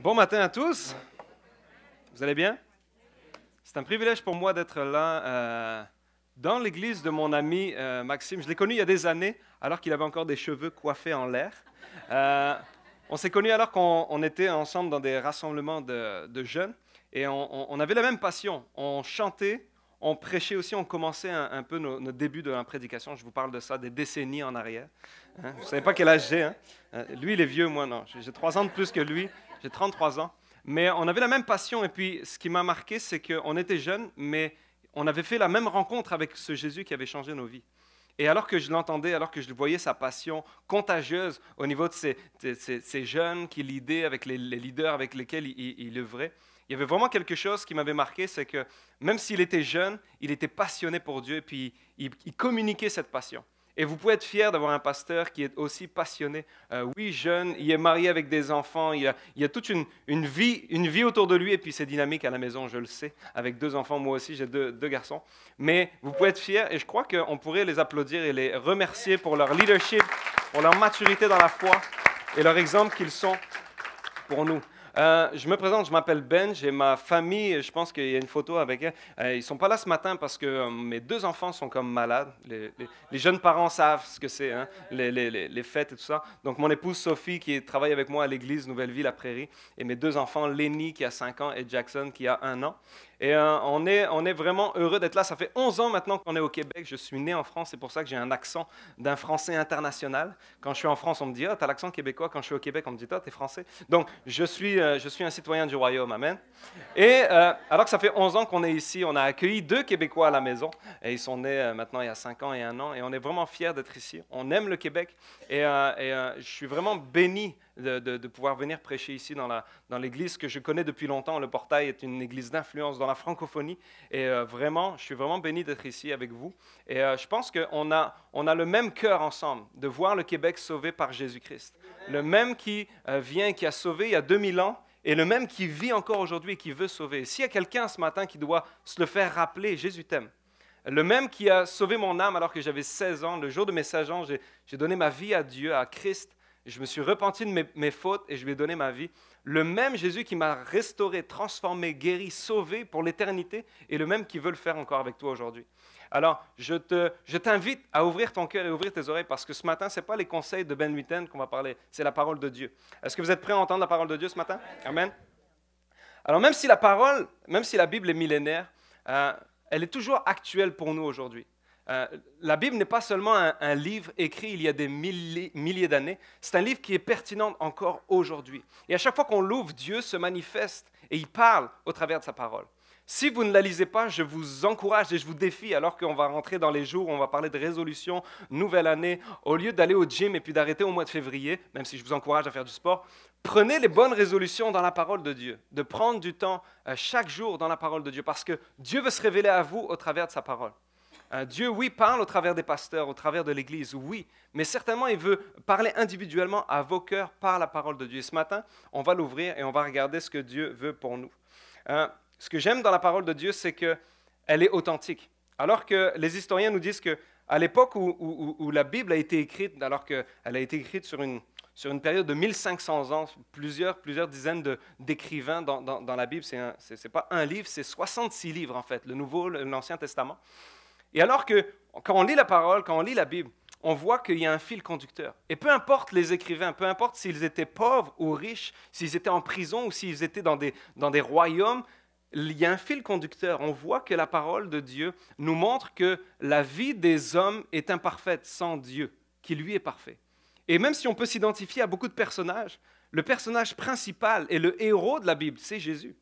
Bon matin à tous. Vous allez bien? C'est un privilège pour moi d'être là euh, dans l'église de mon ami euh, Maxime. Je l'ai connu il y a des années, alors qu'il avait encore des cheveux coiffés en l'air. Euh, on s'est connus alors qu'on était ensemble dans des rassemblements de, jeunes et on, avait la même passion. On chantait, on prêchait aussi, on commençait un, peu nos, débuts de la prédication. Je vous parle de ça des décennies en arrière. Hein, vous ne savez pas quel âge j'ai. Hein. Lui, il est vieux, moi non. J'ai trois ans de plus que lui. J'ai 33 ans. Mais on avait la même passion. Et puis, ce qui m'a marqué, c'est qu'on était jeunes, mais on avait fait la même rencontre avec ce Jésus qui avait changé nos vies. Et alors que je l'entendais, alors que je voyais sa passion contagieuse au niveau de ces, jeunes qui lidaient avec les, leaders avec lesquels il, il, il œuvrait, il y avait vraiment quelque chose qui m'avait marqué, c'est que même s'il était jeune, il était passionné pour Dieu et puis il communiquait cette passion. Et vous pouvez être fier d'avoir un pasteur qui est aussi passionné. Euh, oui, jeune, il est marié avec des enfants, il a, a toute une, vie, autour de lui, et puis c'est dynamique à la maison, je le sais, avec deux enfants, moi aussi j'ai deux, deux garçons. Mais vous pouvez être fier, et je crois qu'on pourrait les applaudir et les remercier pour leur leadership, pour leur maturité dans la foi et leur exemple qu'ils sont pour nous. Euh, je me présente, je m'appelle Ben, j'ai ma famille, je pense qu'il y a une photo avec elle. Euh, ils ne sont pas là ce matin parce que euh, mes deux enfants sont comme malades. Les, jeunes parents savent ce que c'est, hein, les, les, fêtes et tout ça. Donc mon épouse Sophie qui travaille avec moi à l'église Nouvelle-Ville à Prairie et mes deux enfants, Lenny qui a 5 ans et Jackson qui a 1 an. Et euh, on, est, on est vraiment heureux d'être là. Ça fait 11 ans maintenant qu'on est au Québec. Je suis né en France, c'est pour ça que j'ai un accent d'un français international. Quand je suis en France, on me dit Ah, oh, t'as l'accent québécois. Quand je suis au Québec, on me dit Ah, t'es français. Donc, je suis, euh, je suis un citoyen du royaume. Amen. Et euh, alors que ça fait 11 ans qu'on est ici, on a accueilli deux Québécois à la maison. Et ils sont nés maintenant il y a 5 ans et 1 an. Et on est vraiment fiers d'être ici. On aime le Québec. Et, et je suis vraiment béni de, pouvoir venir prêcher ici dans, la, dans l'église que je connais depuis longtemps. Le Portail est une église d'influence dans la francophonie. Et euh, vraiment, je suis vraiment béni d'être ici avec vous. Et euh, je pense qu'on a, on a le même cœur ensemble de voir le Québec sauvé par Jésus-Christ. Le même qui euh, vient, qui a sauvé il y a 2000 ans et le même qui vit encore aujourd'hui et qui veut sauver. S'il y a quelqu'un ce matin qui doit se le faire rappeler, Jésus t'aime. Le même qui a sauvé mon âme alors que j'avais 16 ans, le jour de mes 16 ans, j'ai donné ma vie à Dieu, à Christ, je me suis repenti de mes, fautes et je lui ai donné ma vie. Le même Jésus qui m'a restauré, transformé, guéri, sauvé pour l'éternité est le même qui veut le faire encore avec toi aujourd'hui. Alors, je, te, je t'invite à ouvrir ton cœur et ouvrir tes oreilles parce que ce matin, ce n'est pas les conseils de Ben Witten qu'on va parler, c'est la parole de Dieu. Est-ce que vous êtes prêts à entendre la parole de Dieu ce matin? Amen. Alors, même si la parole, même si la Bible est millénaire, euh, elle est toujours actuelle pour nous aujourd'hui. Euh, la Bible n'est pas seulement un, livre écrit il y a des milliers, d'années, c'est un livre qui est pertinent encore aujourd'hui. Et à chaque fois qu'on l'ouvre, Dieu se manifeste et il parle au travers de sa parole. Si vous ne la lisez pas, je vous encourage et je vous défie, alors qu'on va rentrer dans les jours, où on va parler de résolution, nouvelle année, au lieu d'aller au gym et puis d'arrêter au mois de février, même si je vous encourage à faire du sport, prenez les bonnes résolutions dans la parole de Dieu, de prendre du temps euh, chaque jour dans la parole de Dieu, parce que Dieu veut se révéler à vous au travers de sa parole. Euh, Dieu, oui, parle au travers des pasteurs, au travers de l'Église, oui, mais certainement il veut parler individuellement à vos cœurs par la parole de Dieu. ce matin, on va l'ouvrir et on va regarder ce que Dieu veut pour nous. Euh, ce que j'aime dans la parole de Dieu, c'est qu'elle est authentique. Alors que les historiens nous disent que à l'époque où, la Bible a été écrite, alors qu'elle a été écrite sur une, sur une période de 1500 ans, plusieurs, plusieurs dizaines d'écrivains dans, dans, la Bible, ce n'est pas un livre, c'est 66 livres en fait, le Nouveau, l'Ancien Testament. Et alors que quand on lit la parole, quand on lit la Bible, on voit qu'il y a un fil conducteur. Et peu importe les écrivains, peu importe s'ils étaient pauvres ou riches, s'ils étaient en prison ou s'ils étaient dans des, dans des royaumes, il y a un fil conducteur. On voit que la parole de Dieu nous montre que la vie des hommes est imparfaite sans Dieu, qui lui est parfait. Et même si on peut s'identifier à beaucoup de personnages, le personnage principal et le héros de la Bible, c'est Jésus.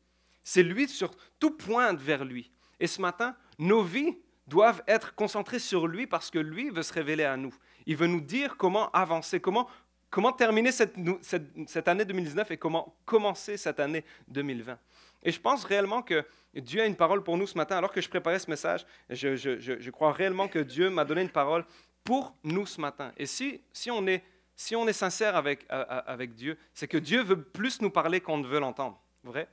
C'est lui sur tout pointe vers lui. Et ce matin, nos vies doivent être concentrés sur lui parce que lui veut se révéler à nous. Il veut nous dire comment avancer, comment, comment terminer cette, année 2019 et comment commencer cette année 2020. Et je pense réellement que Dieu a une parole pour nous ce matin. Alors que je préparais ce message, je, je, crois réellement que Dieu m'a donné une parole pour nous ce matin. Et si, si on est si on est sincère avec, euh, euh, avec Dieu, c'est que Dieu veut plus nous parler qu'on ne veut l'entendre. Vrai?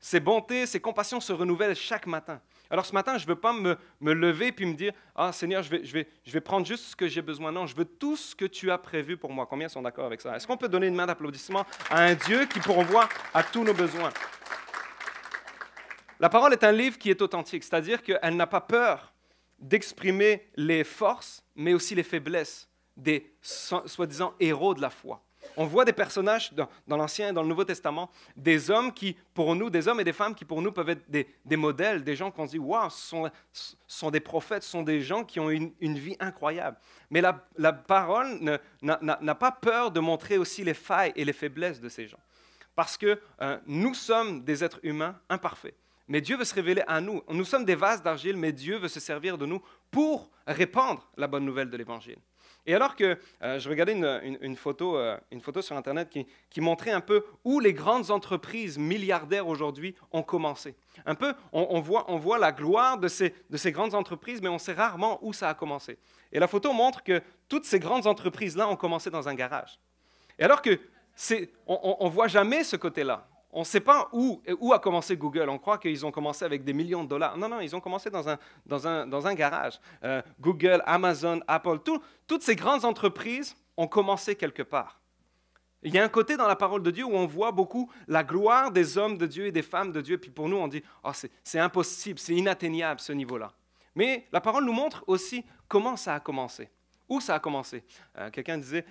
Ses bontés, ses compassions se renouvellent chaque matin. Alors ce matin, je ne veux pas me, lever puis me dire, ah Seigneur, je vais, je vais prendre juste ce que j'ai besoin. Non, je veux tout ce que tu as prévu pour moi. Combien sont d'accord avec ça? Est-ce qu'on peut donner une main d'applaudissement à un Dieu qui pourvoit à tous nos besoins? La parole est un livre qui est authentique, c'est-à-dire qu'elle n'a pas peur d'exprimer les forces, mais aussi les faiblesses des soi-disant héros de la foi on voit des personnages dans, l'Ancien et dans le Nouveau Testament, des hommes qui, pour nous, des hommes et des femmes qui, pour nous, peuvent être des, modèles, des gens qu'on se dit, waouh, ce sont, des prophètes, ce sont des gens qui ont une, vie incroyable. Mais la, parole n'a pas peur de montrer aussi les failles et les faiblesses de ces gens. Parce que euh, nous sommes des êtres humains imparfaits. Mais Dieu veut se révéler à nous. Nous sommes des vases d'argile, mais Dieu veut se servir de nous pour répandre la bonne nouvelle de l'Évangile. Et alors que euh, je regardais euh, une, photo, sur Internet qui, montrait un peu où les grandes entreprises milliardaires aujourd'hui ont commencé. Un peu, on, voit, la gloire de ces, grandes entreprises, mais on sait rarement où ça a commencé. Et la photo montre que toutes ces grandes entreprises-là ont commencé dans un garage. Et alors que on ne voit jamais ce côté-là on ne sait pas où, a commencé Google. On croit qu'ils ont commencé avec des millions de dollars. Non, non, ils ont commencé dans un, garage. Euh, Google, Amazon, Apple, tout, toutes ces grandes entreprises ont commencé quelque part. Il y a un côté dans la parole de Dieu où on voit beaucoup la gloire des hommes de Dieu et des femmes de Dieu. Puis pour nous, on dit, oh, c'est impossible, c'est inatteignable ce niveau-là. Mais la parole nous montre aussi comment ça a commencé, où ça a commencé. Euh, quelqu'un disait,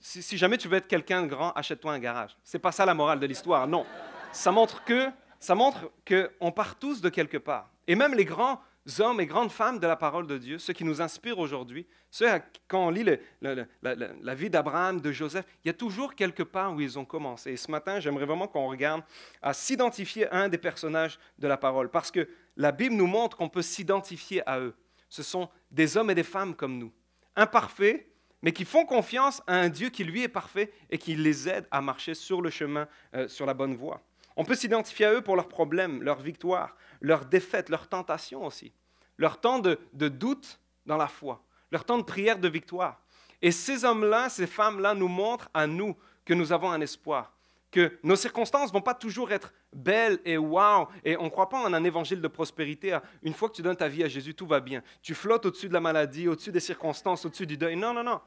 si, jamais tu veux être quelqu'un de grand, achète-toi un garage. C'est pas ça la morale de l'histoire, non. Ça montre que ça montre qu'on part tous de quelque part. Et même les grands hommes et grandes femmes de la parole de Dieu, ceux qui nous inspirent aujourd'hui, ceux quand on lit la, la, vie d'Abraham, de Joseph, il y a toujours quelque part où ils ont commencé. Et ce matin, j'aimerais vraiment qu'on regarde à s'identifier à un des personnages de la parole, parce que la Bible nous montre qu'on peut s'identifier à eux. Ce sont des hommes et des femmes comme nous, imparfaits, mais qui font confiance à un Dieu qui lui est parfait et qui les aide à marcher sur le chemin, euh, sur la bonne voie. On peut s'identifier à eux pour leurs problèmes, leurs victoires, leurs défaites, leurs tentations aussi, leur temps de, doute dans la foi, leur temps de prière de victoire. Et ces hommes-là, ces femmes-là nous montrent à nous que nous avons un espoir, que nos circonstances ne vont pas toujours être belles et wow. Et on ne croit pas en un évangile de prospérité. Une fois que tu donnes ta vie à Jésus, tout va bien. Tu flottes au-dessus de la maladie, au-dessus des circonstances, au-dessus du deuil. Non, non, non.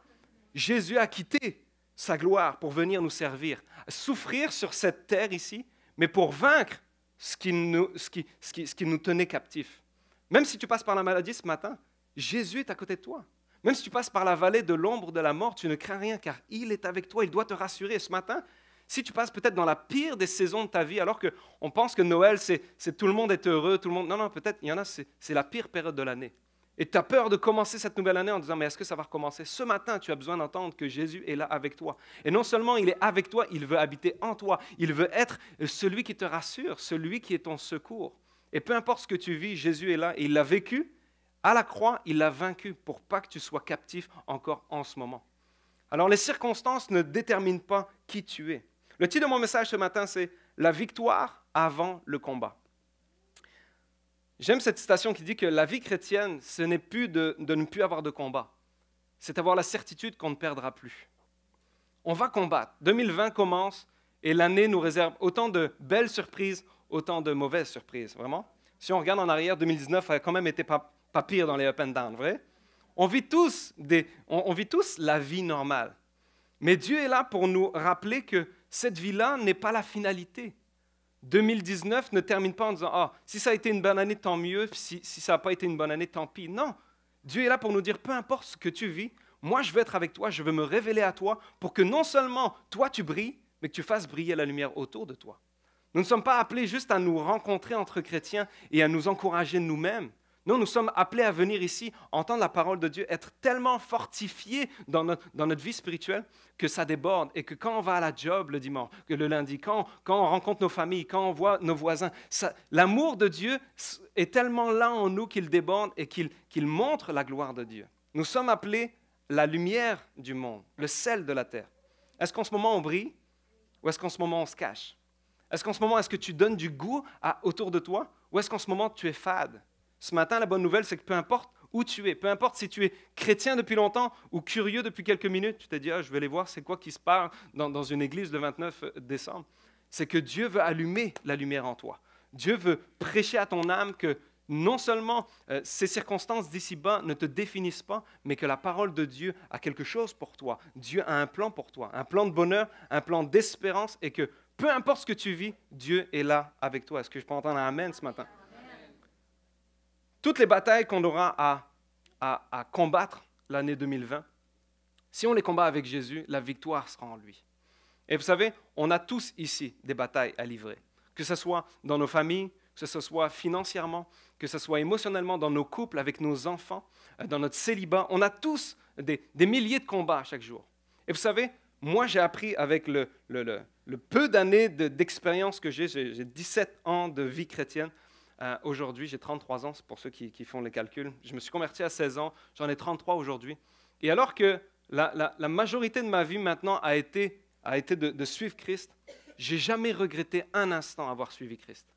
Jésus a quitté sa gloire pour venir nous servir, souffrir sur cette terre ici, mais pour vaincre ce qui nous, tenait captifs. Même si tu passes par la maladie ce matin, Jésus est à côté de toi. Même si tu passes par la vallée de l'ombre de la mort, tu ne crains rien car il est avec toi, il doit te rassurer. ce matin, si tu passes peut-être dans la pire des saisons de ta vie, alors qu'on pense que Noël, c'est tout le monde est heureux, tout le monde... Non, non, peut-être, il y en a, c'est la pire période de l'année. Et tu as peur de commencer cette nouvelle année en disant, mais est-ce que ça va recommencer Ce matin, tu as besoin d'entendre que Jésus est là avec toi. Et non seulement il est avec toi, il veut habiter en toi. Il veut être celui qui te rassure, celui qui est ton secours. Et peu importe ce que tu vis, Jésus est là il l'a vécu. À la croix, il l'a vaincu pour pas que tu sois captif encore en ce moment. Alors les circonstances ne déterminent pas qui tu es. Le titre de mon message ce matin, c'est La victoire avant le combat. J'aime cette citation qui dit que la vie chrétienne, ce n'est plus de, ne plus avoir de combat. C'est avoir la certitude qu'on ne perdra plus. On va combattre. 2020 commence et l'année nous réserve autant de belles surprises, autant de mauvaises surprises, vraiment. Si on regarde en arrière, 2019 a quand même été pas, pire dans les up and down, vrai? On on vit tous la vie normale. Mais Dieu est là pour nous rappeler que cette vie-là n'est pas la finalité. 2019 ne termine pas en disant Ah, si ça a été une bonne année, tant mieux, si, si ça n'a pas été une bonne année, tant pis. Non. Dieu est là pour nous dire Peu importe ce que tu vis, moi je veux être avec toi, je veux me révéler à toi pour que non seulement toi tu brilles, mais que tu fasses briller la lumière autour de toi. Nous ne sommes pas appelés juste à nous rencontrer entre chrétiens et à nous encourager nous-mêmes. Nous, nous sommes appelés à venir ici, entendre la parole de Dieu, être tellement fortifiés dans notre, vie spirituelle que ça déborde et que quand on va à la job le dimanche, le lundi, quand, quand on rencontre nos familles, quand on voit nos voisins, l'amour de Dieu est tellement là en nous qu'il déborde et qu'il montre la gloire de Dieu. Nous sommes appelés la lumière du monde, le sel de la terre. Est-ce qu'en ce moment on brille ou est-ce qu'en ce moment on se cache Est-ce qu'en ce moment est-ce que tu donnes du goût autour de toi ou est-ce qu'en ce moment tu es fade ce matin, la bonne nouvelle, c'est que peu importe où tu es, peu importe si tu es chrétien depuis longtemps ou curieux depuis quelques minutes, tu t'es dit, ah, je vais aller voir c'est quoi qui se passe dans, une église le 29 euh, décembre, c'est que Dieu veut allumer la lumière en toi. Dieu veut prêcher à ton âme que non seulement euh, ces circonstances d'ici-bas ne te définissent pas, mais que la parole de Dieu a quelque chose pour toi. Dieu a un plan pour toi, un plan de bonheur, un plan d'espérance, et que peu importe ce que tu vis, Dieu est là avec toi. Est-ce que je peux entendre un Amen ce matin? toutes les batailles qu'on aura à, combattre l'année 2020, si on les combat avec Jésus, la victoire sera en lui. Et vous savez, on a tous ici des batailles à livrer, que ce soit dans nos familles, que ce soit financièrement, que ce soit émotionnellement, dans nos couples, avec nos enfants, euh, dans notre célibat. On a tous des, milliers de combats chaque jour. Et vous savez, moi j'ai appris avec le, le peu d'années d'expérience que j'ai, j'ai 17 ans de vie chrétienne, euh, aujourd'hui. J'ai 33 ans, c'est pour ceux qui, font les calculs. Je me suis converti à 16 ans, j'en ai 33 aujourd'hui. Et alors que la, majorité de ma vie maintenant a été, a été de, suivre Christ, j'ai jamais regretté un instant avoir suivi Christ.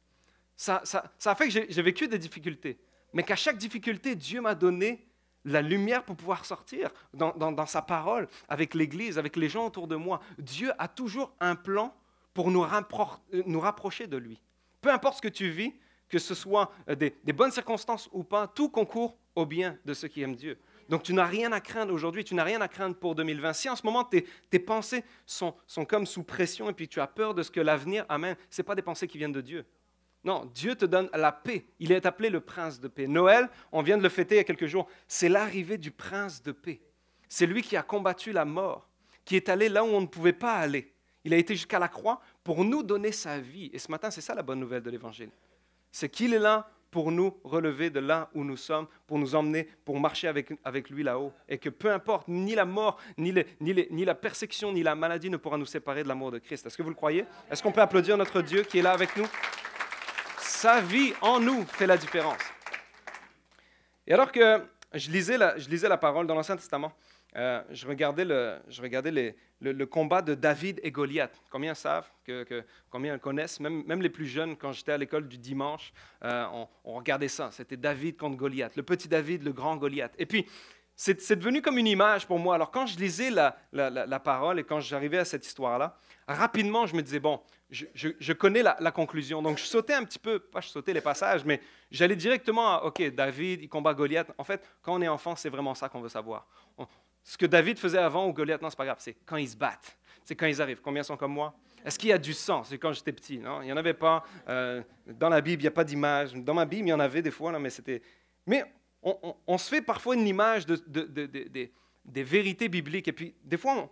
Ça, ça, a fait que j'ai vécu des difficultés, mais qu'à chaque difficulté, Dieu m'a donné la lumière pour pouvoir sortir dans, sa parole, avec l'Église, avec les gens autour de moi. Dieu a toujours un plan pour nous, nous rapprocher de lui. Peu importe ce que tu vis, que ce soit euh, des, bonnes circonstances ou pas, tout concourt au bien de ceux qui aiment Dieu. Donc tu n'as rien à craindre aujourd'hui, tu n'as rien à craindre pour 2020. Si en ce moment tes, pensées sont, comme sous pression et puis tu as peur de ce que l'avenir amène, ce pas des pensées qui viennent de Dieu. Non, Dieu te donne la paix. Il est appelé le prince de paix. Noël, on vient de le fêter il y a quelques jours, c'est l'arrivée du prince de paix. C'est lui qui a combattu la mort, qui est allé là où on ne pouvait pas aller. Il a été jusqu'à la croix pour nous donner sa vie. Et ce matin, c'est ça la bonne nouvelle de l'Évangile c'est qu'il est là pour nous relever de là où nous sommes, pour nous emmener, pour marcher avec, lui là-haut. Et que peu importe, ni la mort, ni, la persécution, ni la maladie ne pourra nous séparer de l'amour de Christ. Est-ce que vous le croyez Est-ce qu'on peut applaudir notre Dieu qui est là avec nous Sa vie en nous fait la différence. Et alors que je lisais je lisais la parole dans l'Ancien Testament, euh, je regardais, le, combat de David et Goliath. Combien savent, que, que combien connaissent, même, même, les plus jeunes, quand j'étais à l'école du dimanche, euh, on, regardait ça. C'était David contre Goliath, le petit David, le grand Goliath. Et puis, c'est devenu comme une image pour moi. Alors, quand je lisais la, parole et quand j'arrivais à cette histoire-là, rapidement, je me disais, bon, je, connais la, conclusion. Donc, je sautais un petit peu, pas je sautais les passages, mais j'allais directement à, OK, David, il combat Goliath. En fait, quand on est enfant, c'est vraiment ça qu'on veut savoir ce que David faisait avant au Goliath. Non, c'est pas grave, c'est quand ils se battent, c'est quand ils arrivent. Combien sont comme moi Est-ce qu'il y a du sang C'est quand j'étais petit, non Il n'y en avait pas. Euh, dans la Bible, il n'y a pas d'image. Dans ma Bible, il y en avait des fois, non mais c'était. Mais on, se fait parfois une image de, des vérités bibliques. Et puis, des fois,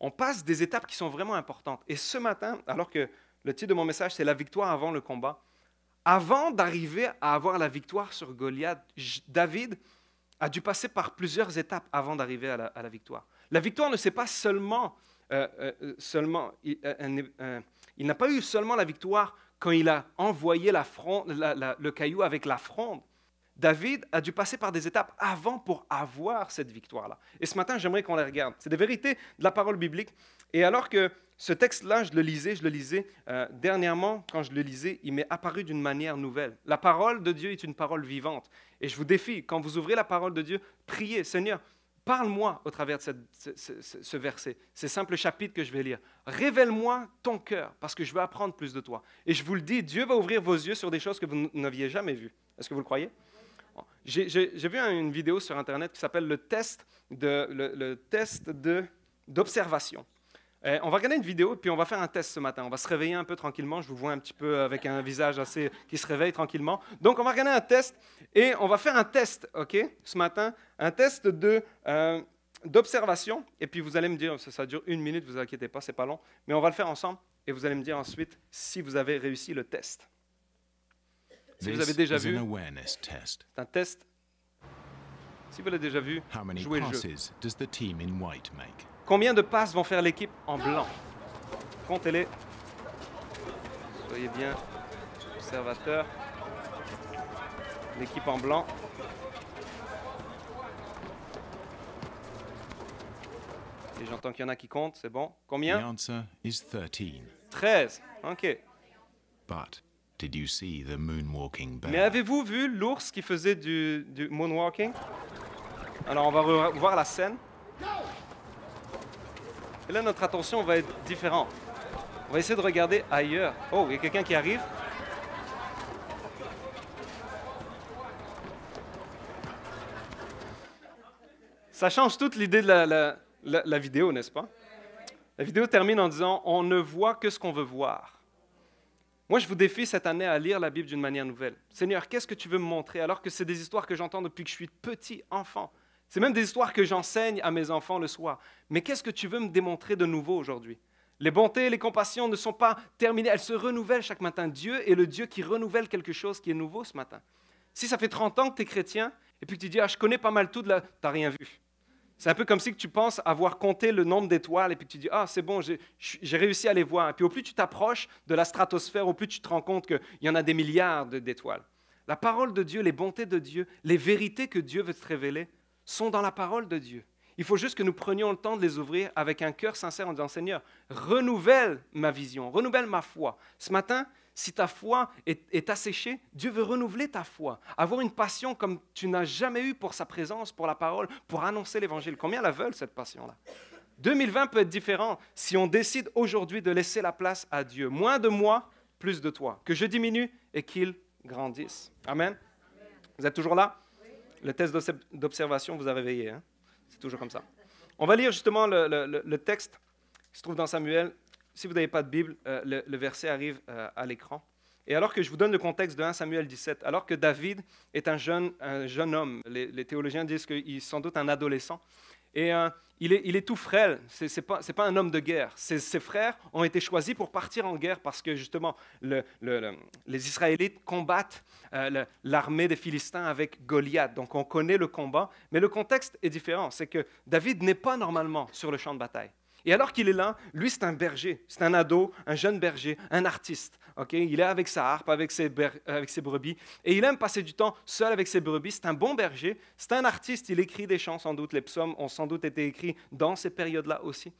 on passe des étapes qui sont vraiment importantes. Et ce matin, alors que le titre de mon message, c'est La victoire avant le combat, avant d'arriver à avoir la victoire sur Goliath, David a dû passer par plusieurs étapes avant d'arriver à, la victoire. La victoire ne s'est pas seulement... Euh, euh, seulement euh, il, n'a pas eu seulement la victoire quand il a envoyé la fronde, le caillou avec la fronde. David a dû passer par des étapes avant pour avoir cette victoire-là. Et ce matin, j'aimerais qu'on la regarde. C'est des vérités de la parole biblique. Et alors que ce texte-là, je le lisais, je le lisais. Euh, dernièrement, quand je le lisais, il m'est apparu d'une manière nouvelle. La parole de Dieu est une parole vivante. Et je vous défie, quand vous ouvrez la parole de Dieu, priez, Seigneur, parle-moi au travers de ce, ce, ce, verset, ces simples chapitres que je vais lire. Révèle-moi ton cœur, parce que je veux apprendre plus de toi. Et je vous le dis, Dieu va ouvrir vos yeux sur des choses que vous n'aviez jamais vues. Est-ce que vous le croyez J'ai vu une vidéo sur Internet qui s'appelle le test de... d'observation. Euh, on va regarder une vidéo, puis on va faire un test ce matin. On va se réveiller un peu tranquillement. Je vous vois un petit peu avec un visage assez qui se réveille tranquillement. Donc, on va regarder un test et on va faire un test, OK, ce matin, un test de euh, d'observation. Et puis, vous allez me dire, ça, dure une minute, vous inquiétez pas, c'est pas long. Mais on va le faire ensemble et vous allez me dire ensuite si vous avez réussi le test. Si vous avez déjà vu, c'est un test. Si vous l'avez déjà vu, jouez le jeu. Combien de passes vont faire l'équipe en blanc Comptez-les. Soyez bien observateurs. L'équipe en blanc. Et j'entends qu'il y en a qui comptent, c'est bon. Combien 13. OK. But did you see the Mais avez-vous vu l'ours qui faisait du, moonwalking Alors on va voir la scène. Et là, notre attention va être différente. On va essayer de regarder ailleurs. Oh, il y a quelqu'un qui arrive. Ça change toute l'idée de la, la vidéo, n'est-ce pas? La vidéo termine en disant On ne voit que ce qu'on veut voir. Moi, je vous défie cette année à lire la Bible d'une manière nouvelle. Seigneur, qu'est-ce que tu veux me montrer alors que c'est des histoires que j'entends depuis que je suis petit enfant? C'est même des histoires que j'enseigne à mes enfants le soir. Mais qu'est-ce que tu veux me démontrer de nouveau aujourd'hui Les bontés, les compassions ne sont pas terminées, elles se renouvellent chaque matin. Dieu est le Dieu qui renouvelle quelque chose qui est nouveau ce matin. Si ça fait 30 ans que tu es chrétien et puis que tu dis ah, je connais pas mal tout de là, t'as rien vu. C'est un peu comme si tu penses avoir compté le nombre d'étoiles et puis tu dis Ah, c'est bon, j'ai réussi à les voir. Et puis au plus tu t'approches de la stratosphère, au plus tu te rends compte qu'il y en a des milliards d'étoiles. La parole de Dieu, les bontés de Dieu, les vérités que Dieu veut te révéler, sont dans la parole de Dieu. Il faut juste que nous prenions le temps de les ouvrir avec un cœur sincère en disant Seigneur, renouvelle ma vision, renouvelle ma foi. Ce matin, si ta foi est, asséchée, Dieu veut renouveler ta foi, avoir une passion comme tu n'as jamais eu pour sa présence, pour la parole, pour annoncer l'évangile. Combien la veulent cette passion-là 2020 peut être différent si on décide aujourd'hui de laisser la place à Dieu. Moins de moi, plus de toi. Que je diminue et qu'il grandisse. Amen. Vous êtes toujours là le test d'observation vous a réveillé. Hein? C'est toujours comme ça. On va lire justement le, texte qui se trouve dans Samuel. Si vous n'avez pas de Bible, euh, le, verset arrive euh, à l'écran. Et alors que je vous donne le contexte de 1 Samuel 17, alors que David est un jeune, homme, les, théologiens disent qu'il est sans doute un adolescent, et euh, il est, tout frêle, ce n'est pas, un homme de guerre. Ses, frères ont été choisis pour partir en guerre parce que justement les Israélites combattent euh, l'armée des Philistins avec Goliath. Donc on connaît le combat, mais le contexte est différent. C'est que David n'est pas normalement sur le champ de bataille. Et alors qu'il est là, lui, c'est un berger, c'est un ado, un jeune berger, un artiste. Il est avec sa harpe, avec ses, avec brebis, et il aime passer du temps seul avec ses brebis. C'est un bon berger, c'est un artiste, il écrit des chants sans doute, les psaumes ont sans doute été écrits dans ces périodes-là aussi.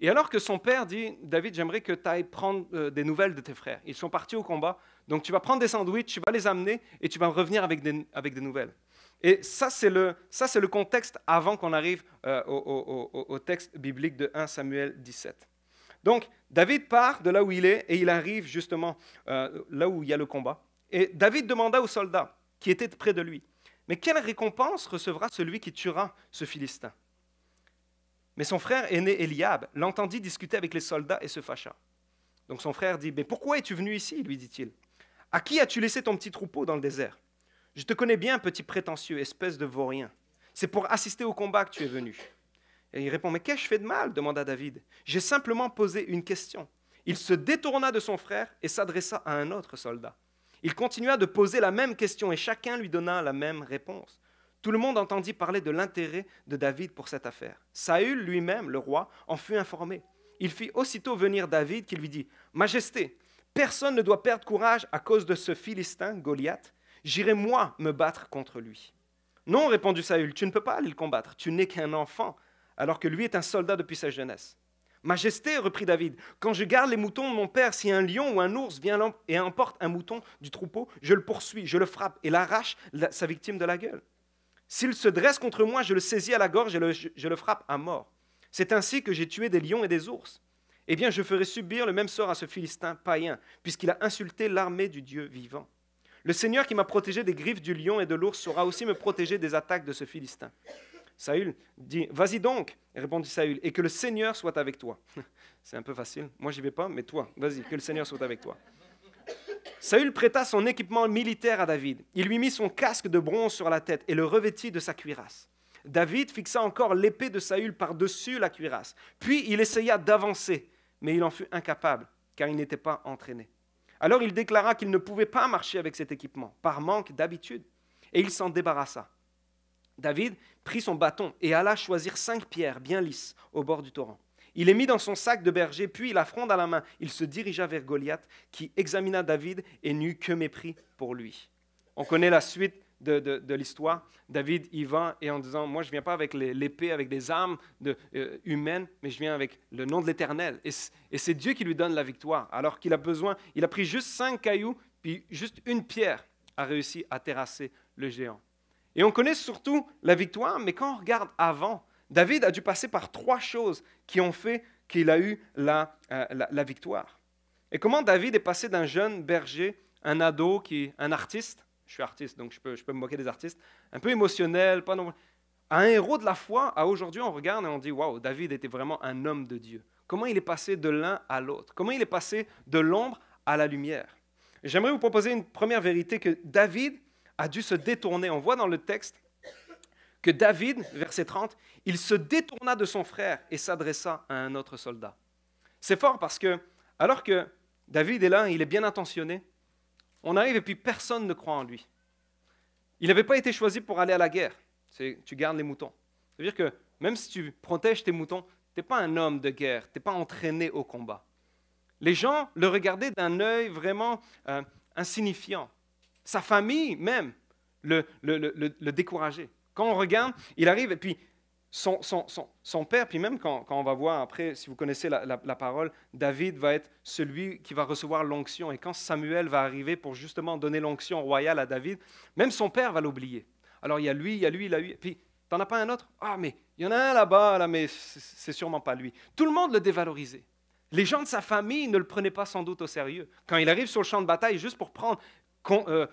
Et alors que son père dit, David, j'aimerais que tu ailles prendre euh, des nouvelles de tes frères. Ils sont partis au combat, donc tu vas prendre des sandwichs, tu vas les amener, et tu vas revenir avec des nouvelles. Et ça, c'est le, le, contexte avant qu'on arrive euh, au, texte biblique de 1 Samuel 17. Donc, David part de là où il est et il arrive justement euh, là où il y a le combat. Et David demanda aux soldats qui étaient près de lui, mais quelle récompense recevra celui qui tuera ce Philistin Mais son frère aîné Eliab l'entendit discuter avec les soldats et se fâcha. Donc son frère dit, mais pourquoi es-tu venu ici lui dit-il. À qui as-tu laissé ton petit troupeau dans le désert je te connais bien, petit prétentieux, espèce de vaurien. C'est pour assister au combat que tu es venu. Et il répond, mais qu'ai-je fait de mal demanda David. J'ai simplement posé une question. Il se détourna de son frère et s'adressa à un autre soldat. Il continua de poser la même question et chacun lui donna la même réponse. Tout le monde entendit parler de l'intérêt de David pour cette affaire. Saül lui-même, le roi, en fut informé. Il fit aussitôt venir David qui lui dit, Majesté, personne ne doit perdre courage à cause de ce Philistin, Goliath, J'irai moi me battre contre lui. Non, répondit Saül, tu ne peux pas aller le combattre, tu n'es qu'un enfant, alors que lui est un soldat depuis sa jeunesse. Majesté, reprit David, quand je garde les moutons de mon père, si un lion ou un ours vient et emporte un mouton du troupeau, je le poursuis, je le frappe et l'arrache sa victime de la gueule. S'il se dresse contre moi, je le saisis à la gorge et je le frappe à mort. C'est ainsi que j'ai tué des lions et des ours. Eh bien, je ferai subir le même sort à ce Philistin païen, puisqu'il a insulté l'armée du Dieu vivant. Le Seigneur qui m'a protégé des griffes du lion et de l'ours saura aussi me protéger des attaques de ce Philistin. Saül dit, Vas-y donc, répondit Saül, et que le Seigneur soit avec toi. C'est un peu facile, moi j'y vais pas, mais toi, vas-y, que le Seigneur soit avec toi. Saül prêta son équipement militaire à David. Il lui mit son casque de bronze sur la tête et le revêtit de sa cuirasse. David fixa encore l'épée de Saül par-dessus la cuirasse. Puis il essaya d'avancer, mais il en fut incapable, car il n'était pas entraîné. Alors il déclara qu'il ne pouvait pas marcher avec cet équipement, par manque d'habitude, et il s'en débarrassa. David prit son bâton et alla choisir cinq pierres bien lisses au bord du torrent. Il les mit dans son sac de berger, puis la fronde à la main, il se dirigea vers Goliath, qui examina David et n'eut que mépris pour lui. On connaît la suite de, l'histoire, David y va et en disant, moi je ne viens pas avec l'épée, avec des armes euh, humaines, mais je viens avec le nom de l'Éternel. Et, c'est Dieu qui lui donne la victoire, alors qu'il a besoin, il a pris juste cinq cailloux, puis juste une pierre a réussi à terrasser le géant. Et on connaît surtout la victoire, mais quand on regarde avant, David a dû passer par trois choses qui ont fait qu'il a eu la, euh, victoire. Et comment David est passé d'un jeune berger, un ado, qui, un artiste, je suis artiste, donc je peux, me moquer des artistes, un peu émotionnel, pas non... un héros de la foi, à aujourd'hui, on regarde et on dit, waouh, David était vraiment un homme de Dieu. Comment il est passé de l'un à l'autre Comment il est passé de l'ombre à la lumière J'aimerais vous proposer une première vérité que David a dû se détourner. On voit dans le texte que David, verset 30, il se détourna de son frère et s'adressa à un autre soldat. C'est fort parce que, alors que David est là, il est bien intentionné, on arrive et puis personne ne croit en lui. Il n'avait pas été choisi pour aller à la guerre. C'est, tu gardes les moutons. C'est-à-dire que même si tu protèges tes moutons, tu n'es pas un homme de guerre, tu n'es pas entraîné au combat. Les gens le regardaient d'un œil vraiment euh, insignifiant. Sa famille même le, le, le décourageait. Quand on regarde, il arrive et puis son, père, puis même quand, on va voir après, si vous connaissez la, parole, David va être celui qui va recevoir l'onction. Et quand Samuel va arriver pour justement donner l'onction royale à David, même son père va l'oublier. Alors il y a lui, il y a lui, il y a lui. Puis, t'en as pas un autre Ah, mais il y en a un là-bas, là, mais c'est sûrement pas lui. Tout le monde le dévalorisait. Les gens de sa famille ne le prenaient pas sans doute au sérieux. Quand il arrive sur le champ de bataille, juste pour prendre euh,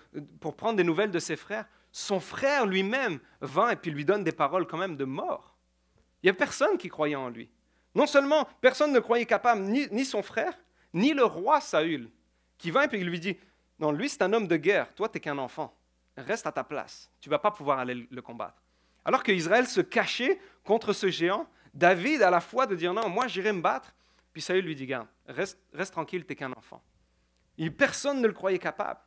des nouvelles de ses frères, son frère lui-même vint et puis lui donne des paroles quand même de mort. Il n'y a personne qui croyait en lui. Non seulement personne ne croyait capable, ni, son frère, ni le roi Saül, qui vint et puis lui dit, non, lui c'est un homme de guerre, toi t'es qu'un enfant, reste à ta place, tu vas pas pouvoir aller le combattre. Alors que Israël se cachait contre ce géant, David à la fois de dire, non, moi j'irai me battre, puis Saül lui dit, garde, reste, reste tranquille, t'es qu'un enfant. Et personne ne le croyait capable.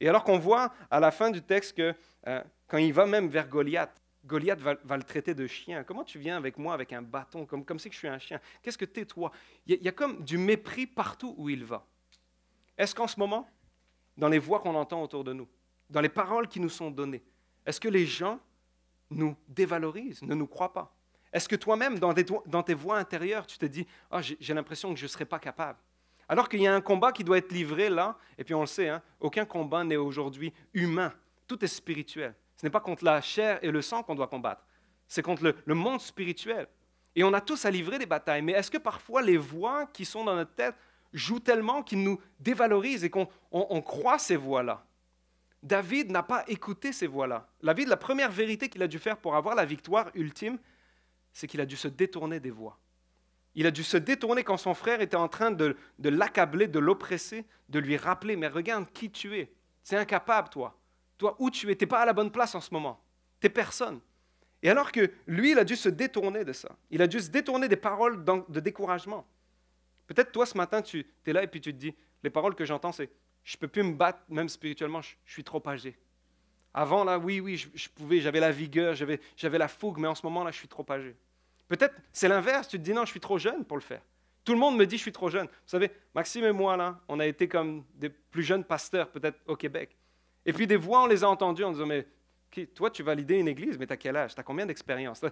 Et alors qu'on voit à la fin du texte que euh, quand il va même vers Goliath, Goliath va, le traiter de chien. Comment tu viens avec moi avec un bâton, comme, comme si je suis un chien Qu'est-ce que tais toi il y, a, comme du mépris partout où il va. Est-ce qu'en ce moment, dans les voix qu'on entend autour de nous, dans les paroles qui nous sont données, est-ce que les gens nous dévalorisent, ne nous croient pas Est-ce que toi-même, dans, tes voix intérieures, tu te dis ah, j'ai l'impression que je ne serai pas capable alors qu'il y a un combat qui doit être livré là, et puis on le sait, hein, aucun combat n'est aujourd'hui humain, tout est spirituel. Ce n'est pas contre la chair et le sang qu'on doit combattre, c'est contre le, monde spirituel. Et on a tous à livrer des batailles, mais est-ce que parfois les voix qui sont dans notre tête jouent tellement qu'ils nous dévalorisent et qu'on croit ces voix-là David n'a pas écouté ces voix-là. David, la première vérité qu'il a dû faire pour avoir la victoire ultime, c'est qu'il a dû se détourner des voix. Il a dû se détourner quand son frère était en train de, l'accabler, de l'oppresser, de lui rappeler, mais regarde qui tu es. C'est incapable, toi. Toi, où tu es, tu n'es pas à la bonne place en ce moment. Tu n'es personne. Et alors que lui, il a dû se détourner de ça. Il a dû se détourner des paroles de découragement. Peut-être toi, ce matin, tu es là et puis tu te dis, les paroles que j'entends, c'est, je ne peux plus me battre, même spirituellement, je, suis trop âgé. Avant, là, oui, oui, je pouvais, j'avais la vigueur, j'avais la fougue, mais en ce moment, là, je suis trop âgé. Peut-être c'est l'inverse, tu te dis non, je suis trop jeune pour le faire. Tout le monde me dit je suis trop jeune. Vous savez, Maxime et moi, là, on a été comme des plus jeunes pasteurs peut-être au Québec. Et puis des voix, on les a entendues en disant, mais toi, tu valides une église, mais tu quel âge Tu as combien d'expérience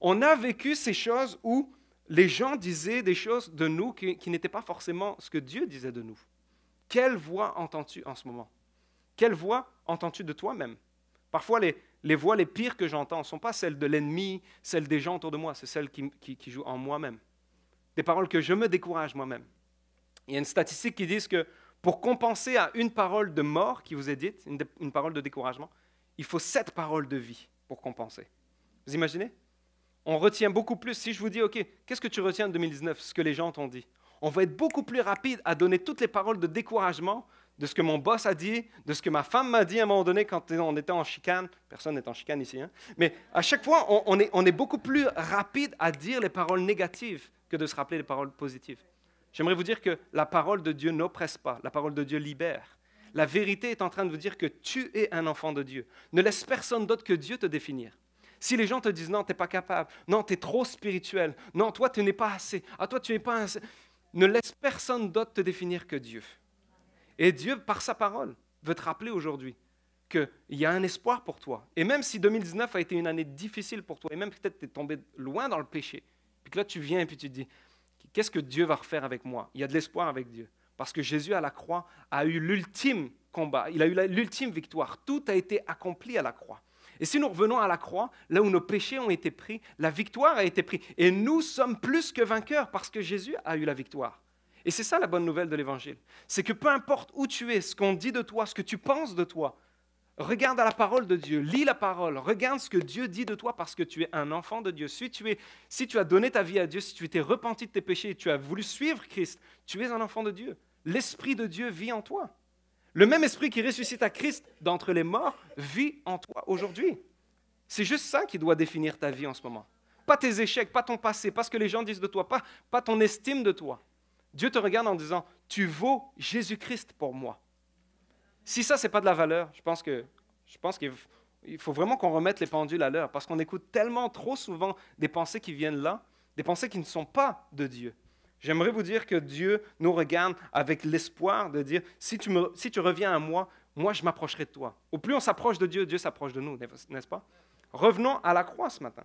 on, a vécu ces choses où les gens disaient des choses de nous qui, qui n'étaient pas forcément ce que Dieu disait de nous. Quelle voix entends-tu en ce moment Quelle voix entends-tu de toi-même Parfois, les, les voix les pires que j'entends ne sont pas celles de l'ennemi, celles des gens autour de moi, c'est celles qui, jouent en moi-même. Des paroles que je me décourage moi-même. Il y a une statistique qui dit que pour compenser à une parole de mort qui vous est dite, une, une parole de découragement, il faut sept paroles de vie pour compenser. Vous imaginez On retient beaucoup plus. Si je vous dis, OK, qu'est-ce que tu retiens de 2019 Ce que les gens t'ont dit. On va être beaucoup plus rapide à donner toutes les paroles de découragement de ce que mon boss a dit, de ce que ma femme m'a dit à un moment donné quand on était en chicane. Personne n'est en chicane ici. Hein. Mais à chaque fois, on, est, on est beaucoup plus rapide à dire les paroles négatives que de se rappeler les paroles positives. J'aimerais vous dire que la parole de Dieu n'oppresse pas, la parole de Dieu libère. La vérité est en train de vous dire que tu es un enfant de Dieu. Ne laisse personne d'autre que Dieu te définir. Si les gens te disent non, tu n'es pas capable, non, tu es trop spirituel, non, toi, tu n'es pas assez, à ah, toi, tu n'es pas assez, ne laisse personne d'autre te définir que Dieu. Et Dieu, par sa parole, veut te rappeler aujourd'hui qu'il y a un espoir pour toi. Et même si 2019 a été une année difficile pour toi, et même peut-être tu es tombé loin dans le péché, puis que là tu viens et puis tu te dis, qu'est-ce que Dieu va refaire avec moi Il y a de l'espoir avec Dieu. Parce que Jésus à la croix a eu l'ultime combat, il a eu l'ultime victoire. Tout a été accompli à la croix. Et si nous revenons à la croix, là où nos péchés ont été pris, la victoire a été prise. Et nous sommes plus que vainqueurs parce que Jésus a eu la victoire. Et c'est ça la bonne nouvelle de l'Évangile. C'est que peu importe où tu es, ce qu'on dit de toi, ce que tu penses de toi, regarde à la parole de Dieu, lis la parole, regarde ce que Dieu dit de toi parce que tu es un enfant de Dieu. Si tu, as donné ta vie à Dieu, si tu t'es repenti de tes péchés et tu as voulu suivre Christ, tu es un enfant de Dieu. L'Esprit de Dieu vit en toi. Le même Esprit qui ressuscite à Christ d'entre les morts vit en toi aujourd'hui. C'est juste ça qui doit définir ta vie en ce moment. Pas tes échecs, pas ton passé, pas ce que les gens disent de toi, pas, pas ton estime de toi. Dieu te regarde en disant, tu vaux Jésus-Christ pour moi. Si ça, ce n'est pas de la valeur, je pense que je pense qu'il faut vraiment qu'on remette les pendules à l'heure, parce qu'on écoute tellement trop souvent des pensées qui viennent là, des pensées qui ne sont pas de Dieu. J'aimerais vous dire que Dieu nous regarde avec l'espoir de dire, si tu, me, si tu reviens à moi, moi je m'approcherai de toi. Au plus on s'approche de Dieu, Dieu s'approche de nous, n'est-ce pas Revenons à la croix ce matin.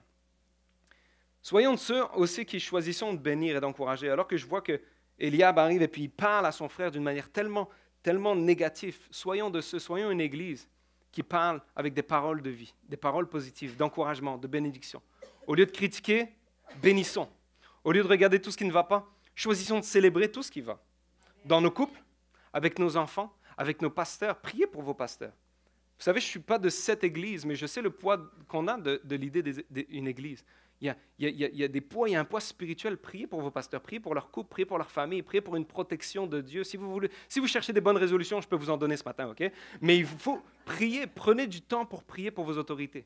Soyons de ceux aussi qui choisissons de bénir et d'encourager, alors que je vois que Eliab arrive et puis il parle à son frère d'une manière tellement, tellement négative. Soyons de ce, soyons une église qui parle avec des paroles de vie, des paroles positives, d'encouragement, de bénédiction. Au lieu de critiquer, bénissons. Au lieu de regarder tout ce qui ne va pas, choisissons de célébrer tout ce qui va. Dans nos couples, avec nos enfants, avec nos pasteurs, priez pour vos pasteurs. Vous savez, je ne suis pas de cette église, mais je sais le poids qu'on a de, de l'idée d'une église. Il y, a, des poids, il y a un poids spirituel. Priez pour vos pasteurs, priez pour leur couple, priez pour leur famille, priez pour une protection de Dieu. Si vous, voulez, si vous cherchez des bonnes résolutions, je peux vous en donner ce matin, OK? Mais il faut prier, prenez du temps pour prier pour vos autorités.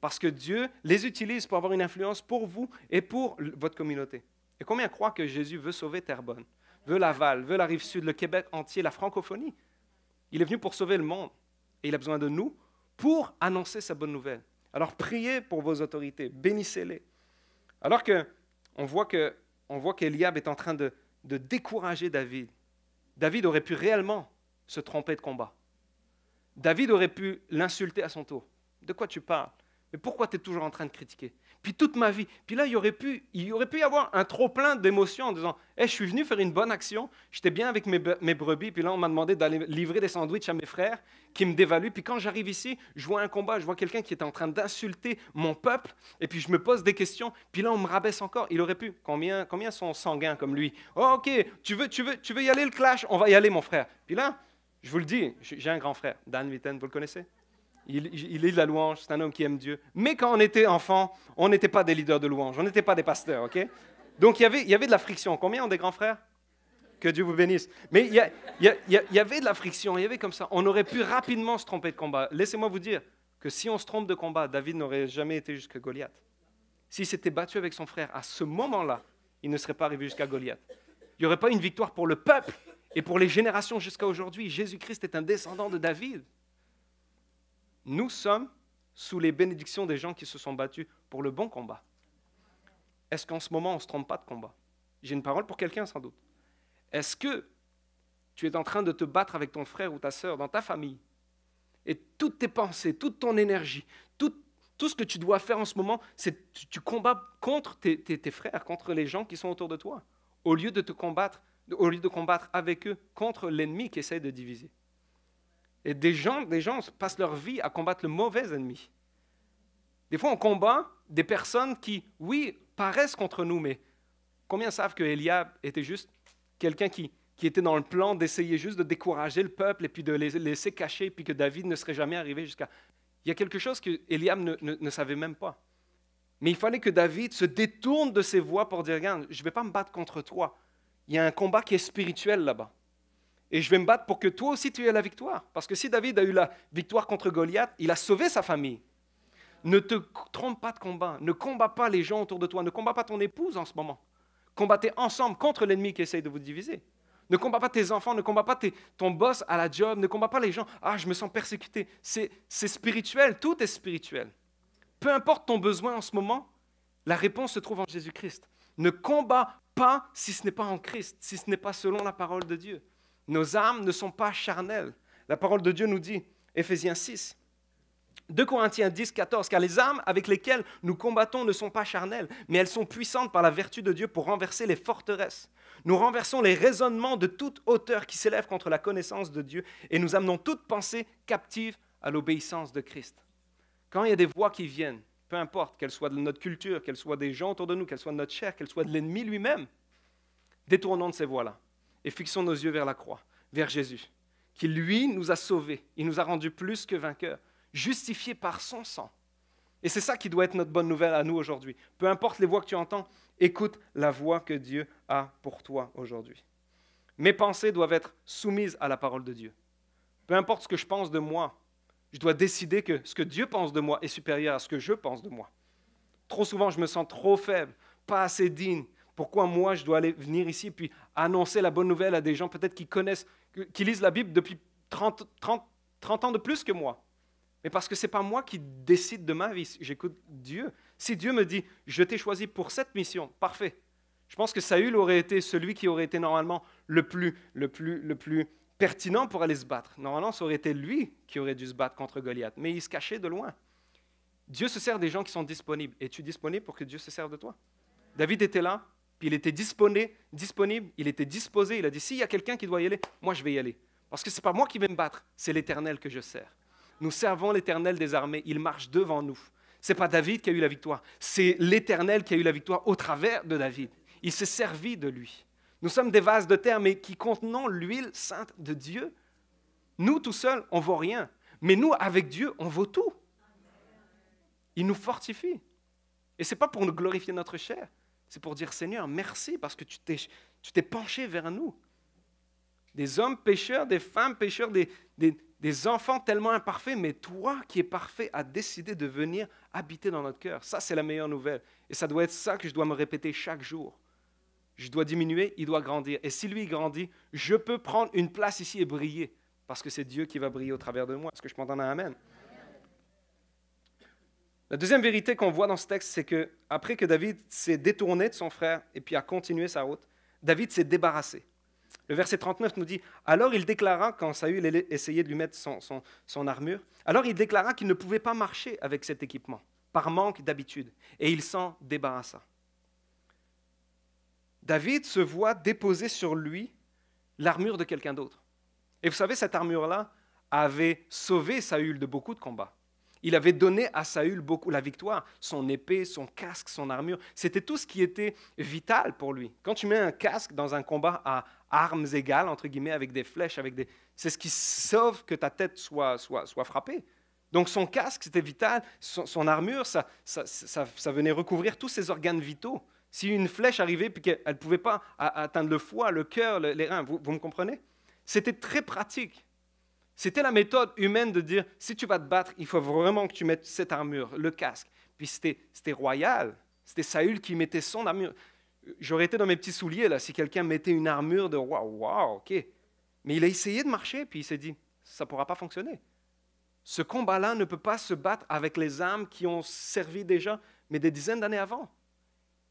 Parce que Dieu les utilise pour avoir une influence pour vous et pour votre communauté. Et combien croient que Jésus veut sauver Terrebonne, veut Laval, veut la rive sud, le Québec entier, la francophonie? Il est venu pour sauver le monde et il a besoin de nous pour annoncer sa bonne nouvelle. Alors priez pour vos autorités, bénissez-les alors qu'on voit qu'Eliab est en train de, de décourager David. David aurait pu réellement se tromper de combat. David aurait pu l'insulter à son tour. De quoi tu parles Mais pourquoi tu es toujours en train de critiquer puis toute ma vie. Puis là, il aurait pu, aurait pu y avoir un trop-plein d'émotions en disant Eh, Je suis venu faire une bonne action, j'étais bien avec mes, brebis, puis là, on m'a demandé d'aller livrer des sandwichs à mes frères qui me dévaluent. Puis quand j'arrive ici, je vois un combat, je vois quelqu'un qui est en train d'insulter mon peuple, et puis je me pose des questions, puis là, on me rabaisse encore. Il aurait pu Combien, combien sont sanguins comme lui oh, Ok, tu veux, tu, veux, tu veux y aller le clash On va y aller, mon frère. Puis là, je vous le dis, j'ai un grand frère, Dan Witten, vous le connaissez il, est de la louange, c'est un homme qui aime Dieu. Mais quand on était enfant, on n'était pas des leaders de louange, on n'était pas des pasteurs, OK Donc il y, avait, de la friction. Combien ont des grands frères Que Dieu vous bénisse. Mais il y, avait de la friction, il y avait comme ça. On aurait pu rapidement se tromper de combat. Laissez-moi vous dire que si on se trompe de combat, David n'aurait jamais été jusqu'à Goliath. S'il s'était battu avec son frère à ce moment-là, il ne serait pas arrivé jusqu'à Goliath. Il n'y aurait pas une victoire pour le peuple et pour les générations jusqu'à aujourd'hui. Jésus-Christ est un descendant de David. Nous sommes sous les bénédictions des gens qui se sont battus pour le bon combat. Est-ce qu'en ce moment, on ne se trompe pas de combat J'ai une parole pour quelqu'un, sans doute. Est-ce que tu es en train de te battre avec ton frère ou ta sœur dans ta famille et toutes tes pensées, toute ton énergie, tout, ce que tu dois faire en ce moment, c'est tu, tu combats contre tes, tes frères, contre les gens qui sont autour de toi, au lieu de te combattre, au lieu de combattre avec eux contre l'ennemi qui essaie de diviser. Et des gens, passent leur vie à combattre le mauvais ennemi. Des fois, on combat des personnes qui, oui, paraissent contre nous, mais combien savent que Eliab était juste quelqu'un qui, était dans le plan d'essayer juste de décourager le peuple et puis de les laisser cacher, puis que David ne serait jamais arrivé jusqu'à... Il y a quelque chose que Eliab ne, savait même pas. Mais il fallait que David se détourne de ses voies pour dire, regarde, je ne vais pas me battre contre toi. Il y a un combat qui est spirituel là-bas. Et je vais me battre pour que toi aussi tu aies la victoire. Parce que si David a eu la victoire contre Goliath, il a sauvé sa famille. Ne te trompe pas de combat. Ne combat pas les gens autour de toi. Ne combat pas ton épouse en ce moment. Combattez ensemble contre l'ennemi qui essaye de vous diviser. Ne combat pas tes enfants, ne combat pas ton boss à la job, ne combat pas les gens. Ah, je me sens persécuté. C'est spirituel, tout est spirituel. Peu importe ton besoin en ce moment, la réponse se trouve en Jésus-Christ. Ne combat pas si ce n'est pas en Christ, si ce n'est pas selon la parole de Dieu. Nos armes ne sont pas charnelles. La parole de Dieu nous dit, Ephésiens 6, 2 Corinthiens 10, 14, car les armes avec lesquelles nous combattons ne sont pas charnelles, mais elles sont puissantes par la vertu de Dieu pour renverser les forteresses. Nous renversons les raisonnements de toute hauteur qui s'élève contre la connaissance de Dieu et nous amenons toute pensée captive à l'obéissance de Christ. Quand il y a des voix qui viennent, peu importe qu'elles soient de notre culture, qu'elles soient des gens autour de nous, qu'elles soient de notre chair, qu'elles soient de l'ennemi lui-même, détournons de ces voix-là et fixons nos yeux vers la croix, vers Jésus, qui lui nous a sauvés, il nous a rendus plus que vainqueurs, justifiés par son sang. Et c'est ça qui doit être notre bonne nouvelle à nous aujourd'hui. Peu importe les voix que tu entends, écoute la voix que Dieu a pour toi aujourd'hui. Mes pensées doivent être soumises à la parole de Dieu. Peu importe ce que je pense de moi, je dois décider que ce que Dieu pense de moi est supérieur à ce que je pense de moi. Trop souvent, je me sens trop faible, pas assez digne, pourquoi moi, je dois aller venir ici et puis annoncer la bonne nouvelle à des gens peut-être qui connaissent, qui lisent la Bible depuis 30, ans de plus que moi Mais parce que ce n'est pas moi qui décide de ma vie, j'écoute Dieu. Si Dieu me dit, je t'ai choisi pour cette mission, parfait. Je pense que Saül aurait été celui qui aurait été normalement le plus, le plus, le plus pertinent pour aller se battre. Normalement, ça aurait été lui qui aurait dû se battre contre Goliath, mais il se cachait de loin. Dieu se sert des gens qui sont disponibles. Es-tu disponible pour que Dieu se serve de toi David était là, il était disponible, il était disposé. Il a dit, s'il y a quelqu'un qui doit y aller, moi je vais y aller. Parce que ce n'est pas moi qui vais me battre, c'est l'Éternel que je sers. Nous servons l'Éternel des armées, il marche devant nous. Ce n'est pas David qui a eu la victoire, c'est l'Éternel qui a eu la victoire au travers de David. Il s'est servi de lui. Nous sommes des vases de terre, mais qui contenons l'huile sainte de Dieu. Nous, tout seuls, on vaut rien. Mais nous, avec Dieu, on vaut tout. Il nous fortifie. Et ce n'est pas pour nous glorifier notre chair, c'est pour dire Seigneur, merci parce que tu t'es penché vers nous. Des hommes pécheurs, des femmes pécheurs, des, enfants tellement imparfaits, mais toi qui es parfait as décidé de venir habiter dans notre cœur. Ça, c'est la meilleure nouvelle. Et ça doit être ça que je dois me répéter chaque jour. Je dois diminuer, il doit grandir. Et si lui grandit, je peux prendre une place ici et briller, parce que c'est Dieu qui va briller au travers de moi. Est-ce que je m'entends un Amen? La deuxième vérité qu'on voit dans ce texte, c'est que après que David s'est détourné de son frère et puis a continué sa route, David s'est débarrassé. Le verset 39 nous dit Alors il déclara, quand Saül essayait de lui mettre son, son armure, alors il déclara qu'il ne pouvait pas marcher avec cet équipement, par manque d'habitude, et il s'en débarrassa. David se voit déposer sur lui l'armure de quelqu'un d'autre. Et vous savez, cette armure-là avait sauvé Saül de beaucoup de combats. Il avait donné à Saül beaucoup la victoire, son épée, son casque, son armure. C'était tout ce qui était vital pour lui. Quand tu mets un casque dans un combat à armes égales, entre guillemets, avec des flèches, avec des... c'est ce qui sauve que ta tête soit, soit, soit frappée. Donc son casque, c'était vital. Son, armure, ça, ça, ça, venait recouvrir tous ses organes vitaux. Si une flèche arrivait puis qu'elle ne pouvait pas atteindre le foie, le cœur, les reins, vous, vous me comprenez C'était très pratique. C'était la méthode humaine de dire, si tu vas te battre, il faut vraiment que tu mettes cette armure, le casque. Puis c'était royal. C'était Saül qui mettait son armure. J'aurais été dans mes petits souliers, là, si quelqu'un mettait une armure de waouh, waouh, ok. Mais il a essayé de marcher, puis il s'est dit, ça ne pourra pas fonctionner. Ce combat-là ne peut pas se battre avec les armes qui ont servi déjà, mais des dizaines d'années avant.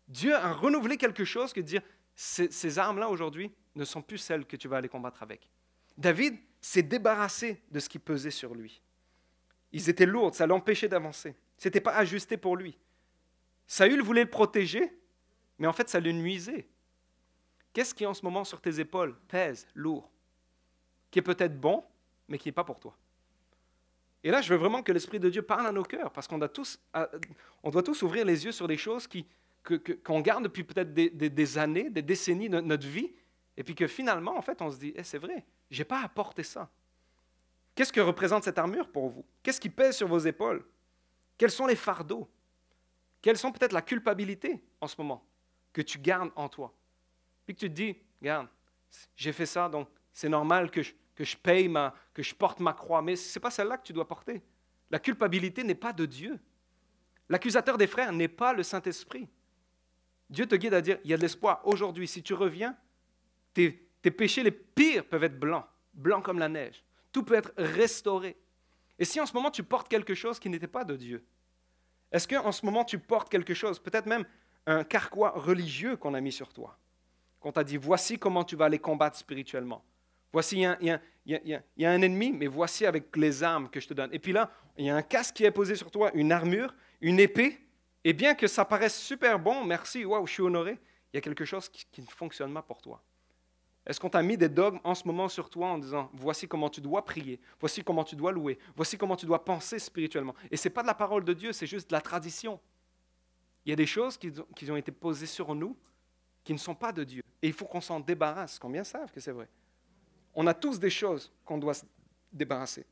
Dieu a renouvelé quelque chose que dire, ces, ces armes-là aujourd'hui ne sont plus celles que tu vas aller combattre avec. David, s'est débarrassé de ce qui pesait sur lui. Ils étaient lourds, ça l'empêchait d'avancer. Ce n'était pas ajusté pour lui. Saül voulait le protéger, mais en fait, ça le nuisait. Qu'est-ce qui en ce moment sur tes épaules pèse, lourd, qui est peut-être bon, mais qui n'est pas pour toi Et là, je veux vraiment que l'Esprit de Dieu parle à nos cœurs, parce qu'on a tous, on doit tous ouvrir les yeux sur des choses qu'on que, qu'on garde depuis peut-être des années, des décennies de notre vie, et puis que finalement, en fait, on se dit, eh, c'est vrai, je n'ai pas apporté ça. Qu'est-ce que représente cette armure pour vous Qu'est-ce qui pèse sur vos épaules Quels sont les fardeaux Quelles sont peut-être la culpabilité en ce moment que tu gardes en toi Puis que tu te dis, regarde, j'ai fait ça, donc c'est normal que je, que je paye ma, que je porte ma croix, mais ce n'est pas celle-là que tu dois porter. La culpabilité n'est pas de Dieu. L'accusateur des frères n'est pas le Saint-Esprit. Dieu te guide à dire, il y a de l'espoir aujourd'hui. Si tu reviens, tes, péchés les pires peuvent être blancs, blancs comme la neige. Tout peut être restauré. Et si en ce moment tu portes quelque chose qui n'était pas de Dieu, est-ce qu'en ce moment tu portes quelque chose, peut-être même un carquois religieux qu'on a mis sur toi, qu'on t'a dit voici comment tu vas aller combattre spirituellement. Voici, il y, a, un ennemi, mais voici avec les armes que je te donne. Et puis là, il y a un casque qui est posé sur toi, une armure, une épée. Et bien que ça paraisse super bon, merci, waouh, je suis honoré, il y a quelque chose qui ne fonctionne pas pour toi. Est-ce qu'on t'a mis des dogmes en ce moment sur toi en disant voici comment tu dois prier, voici comment tu dois louer, voici comment tu dois penser spirituellement Et ce n'est pas de la parole de Dieu, c'est juste de la tradition. Il y a des choses qui, qui, ont été posées sur nous qui ne sont pas de Dieu. Et il faut qu'on s'en débarrasse. Combien savent que c'est vrai On a tous des choses qu'on doit se débarrasser.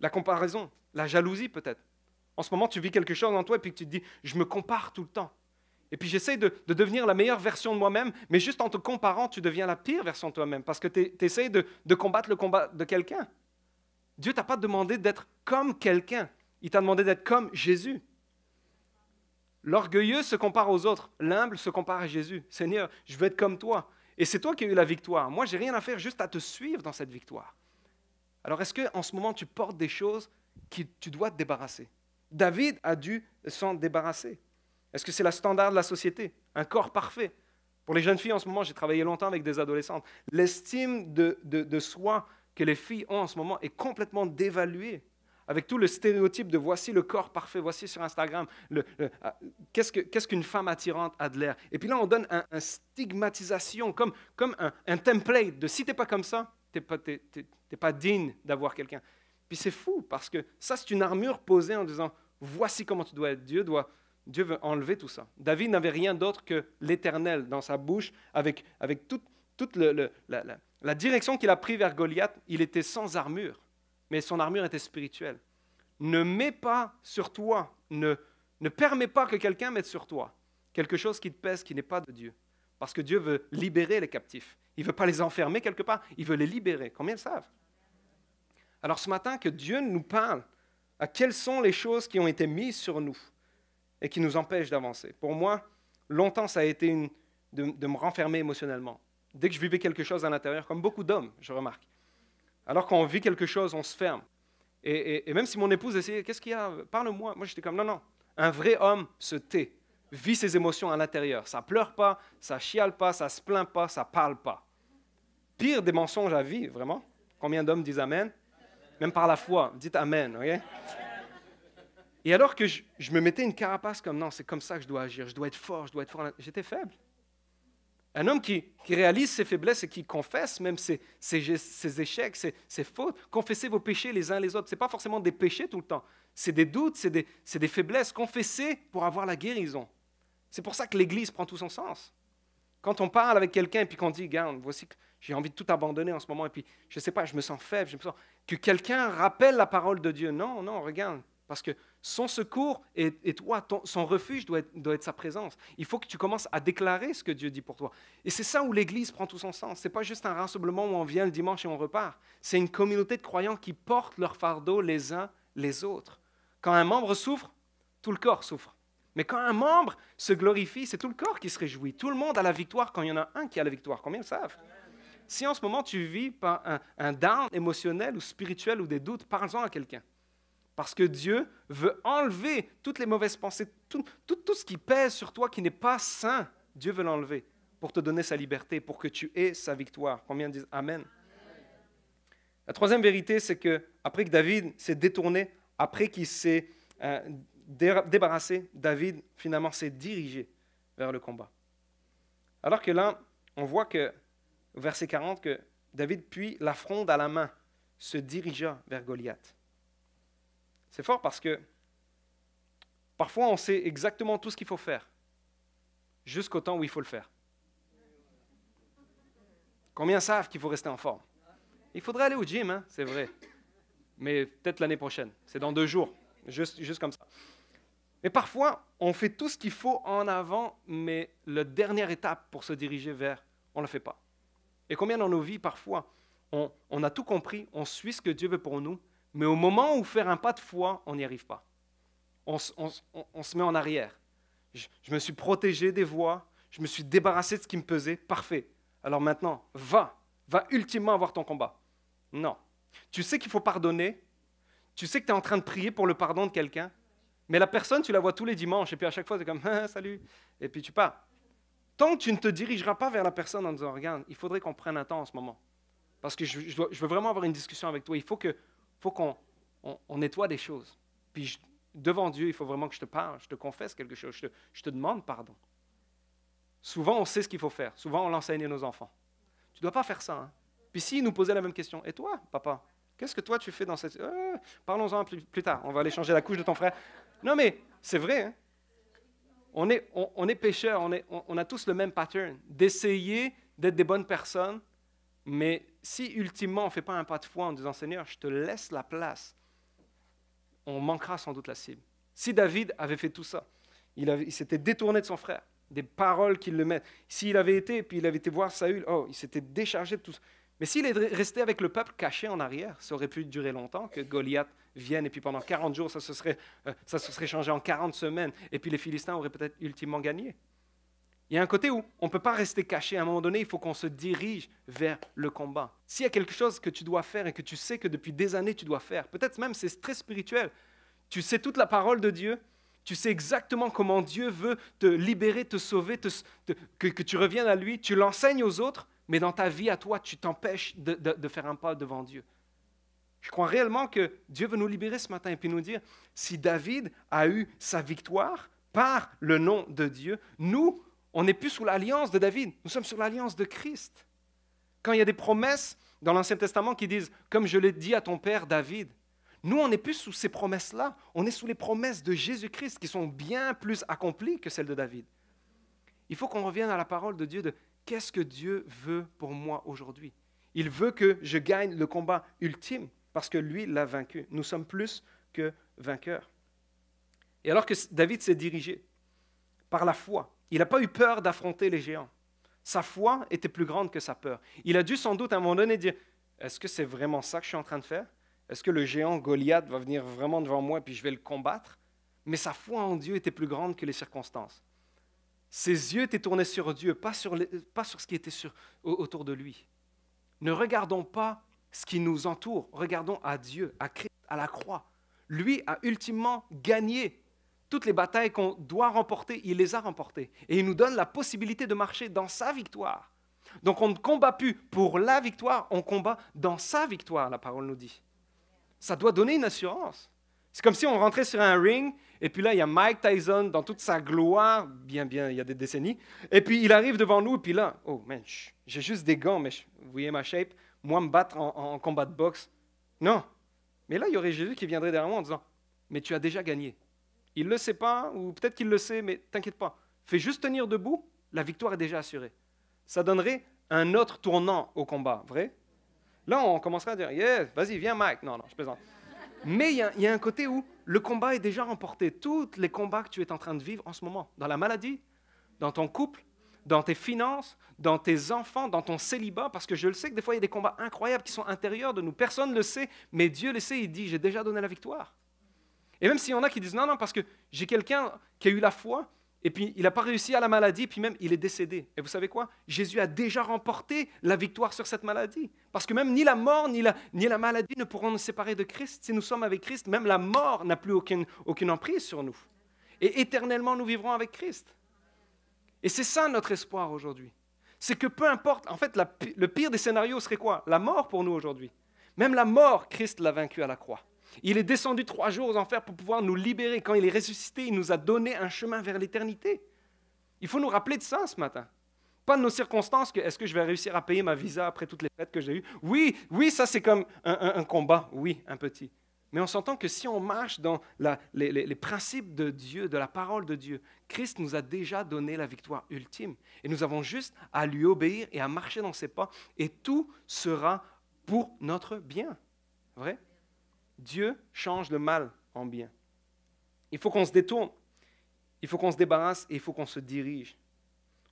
La comparaison, la jalousie peut-être. En ce moment, tu vis quelque chose en toi et puis tu te dis je me compare tout le temps. Et puis j'essaie de, devenir la meilleure version de moi-même, mais juste en te comparant, tu deviens la pire version de toi-même parce que tu essaies de, de combattre le combat de quelqu'un. Dieu t'a pas demandé d'être comme quelqu'un, il t'a demandé d'être comme Jésus. L'orgueilleux se compare aux autres, l'humble se compare à Jésus. Seigneur, je veux être comme toi. Et c'est toi qui as eu la victoire. Moi, j'ai rien à faire, juste à te suivre dans cette victoire. Alors, est-ce que en ce moment tu portes des choses qui tu dois te débarrasser David a dû s'en débarrasser. Est-ce que c'est la standard de la société Un corps parfait Pour les jeunes filles, en ce moment, j'ai travaillé longtemps avec des adolescentes. L'estime de, soi que les filles ont en ce moment est complètement dévaluée avec tout le stéréotype de voici le corps parfait, voici sur Instagram, ah, qu'est-ce, qu'une femme attirante a de l'air. Et puis là, on donne une un stigmatisation, comme, comme un, template de si t'es pas comme ça, t'es pas, pas digne d'avoir quelqu'un. Puis c'est fou, parce que ça, c'est une armure posée en disant voici comment tu dois être. Dieu doit, Dieu veut enlever tout ça. David n'avait rien d'autre que l'Éternel dans sa bouche, avec, avec toute, la, direction qu'il a prise vers Goliath. Il était sans armure, mais son armure était spirituelle. Ne mets pas sur toi, ne, ne permets pas que quelqu'un mette sur toi quelque chose qui te pèse, qui n'est pas de Dieu. Parce que Dieu veut libérer les captifs. Il ne veut pas les enfermer quelque part, il veut les libérer. Combien savent Alors ce matin, que Dieu nous parle à quelles sont les choses qui ont été mises sur nous et qui nous empêche d'avancer. Pour moi, longtemps, ça a été de, me renfermer émotionnellement. Dès que je vivais quelque chose à l'intérieur, comme beaucoup d'hommes, je remarque. Alors qu'on vit quelque chose, on se ferme. Et, même si mon épouse essayait, qu'est-ce qu'il y a Parle-moi. Moi, j'étais comme, non, non. Un vrai homme se tait, vit ses émotions à l'intérieur. Ça pleure pas, ça chiale pas, ça se plaint pas, ça parle pas. Pire des mensonges à vie, vraiment. Combien d'hommes disent Amen Même par la foi, dites Amen. ok et alors que je, me mettais une carapace comme non, c'est comme ça que je dois agir, je dois être fort, je dois être fort, j'étais faible. Un homme qui, réalise ses faiblesses et qui confesse même ses, ses, échecs, ses, fautes, confessez vos péchés les uns les autres. Ce n'est pas forcément des péchés tout le temps, c'est des doutes, c'est des, des, faiblesses. Confessez pour avoir la guérison. C'est pour ça que l'Église prend tout son sens. Quand on parle avec quelqu'un et puis qu'on dit, regarde, voici que j'ai envie de tout abandonner en ce moment, et puis je ne sais pas, je me sens faible, je me sens... Que quelqu'un rappelle la parole de Dieu. Non, non, regarde, parce que son secours et, toi, son refuge doit être, sa présence. Il faut que tu commences à déclarer ce que Dieu dit pour toi. Et c'est ça où l'Église prend tout son sens. Ce n'est pas juste un rassemblement où on vient le dimanche et on repart. C'est une communauté de croyants qui portent leur fardeau les uns les autres. Quand un membre souffre, tout le corps souffre. Mais quand un membre se glorifie, c'est tout le corps qui se réjouit. Tout le monde a la victoire quand il y en a un qui a la victoire. Combien le savent Si en ce moment tu vis un, un down émotionnel ou spirituel ou des doutes, parle-en à quelqu'un. Parce que Dieu veut enlever toutes les mauvaises pensées, tout, ce qui pèse sur toi qui n'est pas sain. Dieu veut l'enlever pour te donner sa liberté, pour que tu aies sa victoire. Combien disent Amen, La troisième vérité, c'est que après que David s'est détourné, après qu'il s'est euh, débarrassé, David finalement s'est dirigé vers le combat. Alors que là, on voit que, verset 40, que David, puis la fronde à la main, se dirigea vers Goliath. C'est fort parce que parfois on sait exactement tout ce qu'il faut faire, jusqu'au temps où il faut le faire. Combien savent qu'il faut rester en forme Il faudrait aller au gym, hein, c'est vrai. Mais peut-être l'année prochaine, c'est dans deux jours, juste, comme ça. Mais parfois, on fait tout ce qu'il faut en avant, mais la dernière étape pour se diriger vers, on ne le fait pas. Et combien dans nos vies, parfois, on, a tout compris, on suit ce que Dieu veut pour nous, mais au moment où faire un pas de foi, on n'y arrive pas. On, se met en arrière. Je, me suis protégé des voix, je me suis débarrassé de ce qui me pesait, parfait. Alors maintenant, va, va ultimement avoir ton combat. Non. Tu sais qu'il faut pardonner, tu sais que tu es en train de prier pour le pardon de quelqu'un, mais la personne, tu la vois tous les dimanches, et puis à chaque fois, tu es comme, salut, et puis tu pars. Tant que tu ne te dirigeras pas vers la personne en disant, regarde, il faudrait qu'on prenne un temps en ce moment, parce que je veux vraiment avoir une discussion avec toi, il faut que faut qu'on on, nettoie des choses. Puis devant Dieu, il faut vraiment que je te parle, je te confesse quelque chose, je te, je te demande pardon. Souvent, on sait ce qu'il faut faire. Souvent, on l'enseigne à nos enfants. Tu ne dois pas faire ça. Hein. Puis s'ils nous posaient la même question, et toi, papa, qu'est-ce que toi tu fais dans cette... Euh, parlons-en plus, tard, on va aller changer la couche de ton frère. Non, mais c'est vrai. Hein. On, est, on, pécheurs, on a tous le même pattern, d'essayer d'être des bonnes personnes, mais si ultimement on ne fait pas un pas de foi en disant Seigneur, je te laisse la place, on manquera sans doute la cible. Si David avait fait tout ça, il, s'était détourné de son frère, des paroles qu'il le mettent. S'il avait été, puis il avait été voir Saül, oh, il s'était déchargé de tout ça. Mais s'il est resté avec le peuple caché en arrière, ça aurait pu durer longtemps que Goliath vienne et puis pendant 40 jours, ça serait, euh, ça se serait changé en 40 semaines et puis les Philistins auraient peut-être ultimement gagné. Il y a un côté où on ne peut pas rester caché. À un moment donné, il faut qu'on se dirige vers le combat. S'il y a quelque chose que tu dois faire et que tu sais que depuis des années tu dois faire, peut-être même c'est très spirituel, tu sais toute la parole de Dieu, tu sais exactement comment Dieu veut te libérer, te sauver, que, tu reviennes à lui, tu l'enseignes aux autres, mais dans ta vie à toi, tu t'empêches de, de faire un pas devant Dieu. Je crois réellement que Dieu veut nous libérer ce matin et puis nous dire, si David a eu sa victoire par le nom de Dieu, nous, on n'est plus sous l'alliance de David, nous sommes sous l'alliance de Christ. Quand il y a des promesses dans l'Ancien Testament qui disent, comme je l'ai dit à ton père David, nous, on n'est plus sous ces promesses-là, on est sous les promesses de Jésus-Christ qui sont bien plus accomplies que celles de David. Il faut qu'on revienne à la parole de Dieu de qu'est-ce que Dieu veut pour moi aujourd'hui. Il veut que je gagne le combat ultime parce que lui l'a vaincu. Nous sommes plus que vainqueurs. Et alors que David s'est dirigé par la foi il n'a pas eu peur d'affronter les géants. Sa foi était plus grande que sa peur. Il a dû sans doute à un moment donné dire, est-ce que c'est vraiment ça que je suis en train de faire Est-ce que le géant Goliath va venir vraiment devant moi puis je vais le combattre Mais sa foi en Dieu était plus grande que les circonstances. Ses yeux étaient tournés sur Dieu, pas sur, pas sur ce qui était autour de lui. Ne regardons pas ce qui nous entoure, regardons à Dieu, à Christ, à la croix. Lui a ultimement gagné toutes les batailles qu'on doit remporter, il les a remportées. Et il nous donne la possibilité de marcher dans sa victoire. Donc on ne combat plus pour la victoire, on combat dans sa victoire, la parole nous dit. Ça doit donner une assurance. C'est comme si on rentrait sur un ring, et puis là, il y a Mike Tyson dans toute sa gloire, bien, bien, il y a des décennies, et puis il arrive devant nous, et puis là, oh man, j'ai juste des gants, mais vous voyez ma shape, moi me battre en, combat de boxe, non. Mais là, il y aurait Jésus qui viendrait derrière moi en disant, mais tu as déjà gagné. Il ne le sait pas, ou peut-être qu'il le sait, mais t'inquiète pas. Fais juste tenir debout, la victoire est déjà assurée. Ça donnerait un autre tournant au combat, vrai Là, on commencerait à dire, yeah, vas-y, viens Mike. Non, non, je plaisante. Mais il y, y, a un côté où le combat est déjà remporté. Tous les combats que tu es en train de vivre en ce moment, dans la maladie, dans ton couple, dans tes finances, dans tes enfants, dans ton célibat, parce que je le sais que des fois, il y a des combats incroyables qui sont intérieurs de nous. Personne ne le sait, mais Dieu le sait, il dit, j'ai déjà donné la victoire. Et même s'il y en a qui disent non, non, parce que j'ai quelqu'un qui a eu la foi, et puis il n'a pas réussi à la maladie, et puis même il est décédé. Et vous savez quoi Jésus a déjà remporté la victoire sur cette maladie. Parce que même ni la mort, ni la, ni la maladie ne pourront nous séparer de Christ. Si nous sommes avec Christ, même la mort n'a plus aucune, aucune emprise sur nous. Et éternellement, nous vivrons avec Christ. Et c'est ça notre espoir aujourd'hui. C'est que peu importe, en fait, le pire des scénarios serait quoi La mort pour nous aujourd'hui. Même la mort, Christ l'a vaincu à la croix. Il est descendu trois jours aux enfers pour pouvoir nous libérer. Quand il est ressuscité, il nous a donné un chemin vers l'éternité. Il faut nous rappeler de ça ce matin. Pas de nos circonstances, que est-ce que je vais réussir à payer ma visa après toutes les fêtes que j'ai eues Oui, oui, ça c'est comme un, combat, oui, un petit. Mais on s'entend que si on marche dans les, les principes de Dieu, de la parole de Dieu, Christ nous a déjà donné la victoire ultime. Et nous avons juste à lui obéir et à marcher dans ses pas, et tout sera pour notre bien. Vrai Dieu change le mal en bien. Il faut qu'on se détourne, il faut qu'on se débarrasse et il faut qu'on se dirige.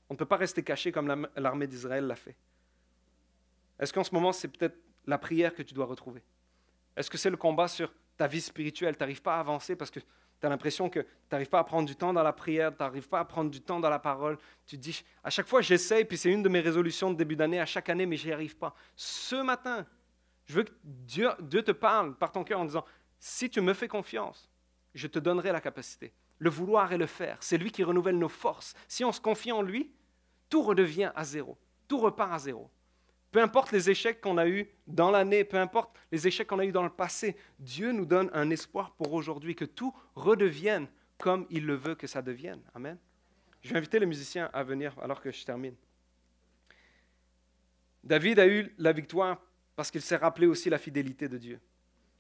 On ne peut pas rester caché comme l'armée d'Israël l'a fait. Est-ce qu'en ce moment, c'est peut-être la prière que tu dois retrouver Est-ce que c'est le combat sur ta vie spirituelle Tu n'arrives pas à avancer parce que tu as l'impression que tu n'arrives pas à prendre du temps dans la prière, tu n'arrives pas à prendre du temps dans la parole. Tu dis, à chaque fois, j'essaye, puis c'est une de mes résolutions de début d'année à chaque année, mais n'y arrive pas. Ce matin, je veux que Dieu, te parle par ton cœur en disant, si tu me fais confiance, je te donnerai la capacité. Le vouloir et le faire, c'est lui qui renouvelle nos forces. Si on se confie en lui, tout redevient à zéro. Tout repart à zéro. Peu importe les échecs qu'on a eus dans l'année, peu importe les échecs qu'on a eus dans le passé, Dieu nous donne un espoir pour aujourd'hui, que tout redevienne comme il le veut que ça devienne. Amen. Je vais inviter les musiciens à venir alors que je termine. David a eu la victoire parce qu'il s'est rappelé aussi la fidélité de Dieu.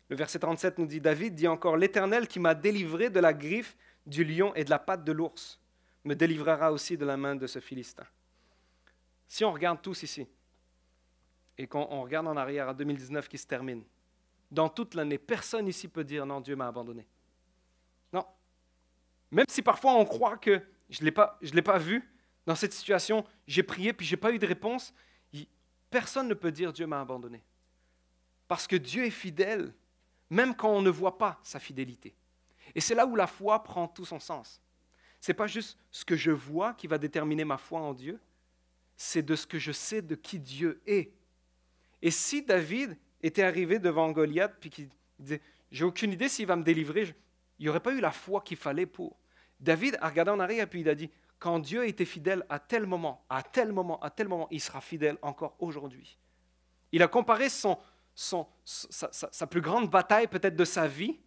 Le verset 37 nous dit, David dit encore, L'Éternel qui m'a délivré de la griffe du lion et de la patte de l'ours, me délivrera aussi de la main de ce Philistin. Si on regarde tous ici, et qu'on regarde en arrière à 2019 qui se termine, dans toute l'année, personne ici peut dire, non, Dieu m'a abandonné. Non. Même si parfois on croit que je ne l'ai pas vu, dans cette situation, j'ai prié, puis je n'ai pas eu de réponse, Personne ne peut dire Dieu m'a abandonné. Parce que Dieu est fidèle, même quand on ne voit pas sa fidélité. Et c'est là où la foi prend tout son sens. Ce n'est pas juste ce que je vois qui va déterminer ma foi en Dieu, c'est de ce que je sais de qui Dieu est. Et si David était arrivé devant Goliath puis qu'il disait J'ai aucune idée s'il va me délivrer, il n'y aurait pas eu la foi qu'il fallait pour. David a regardé en arrière puis il a dit quand Dieu était fidèle à tel moment, à tel moment, à tel moment, il sera fidèle encore aujourd'hui. Il a comparé sa, plus grande bataille peut-être de sa vie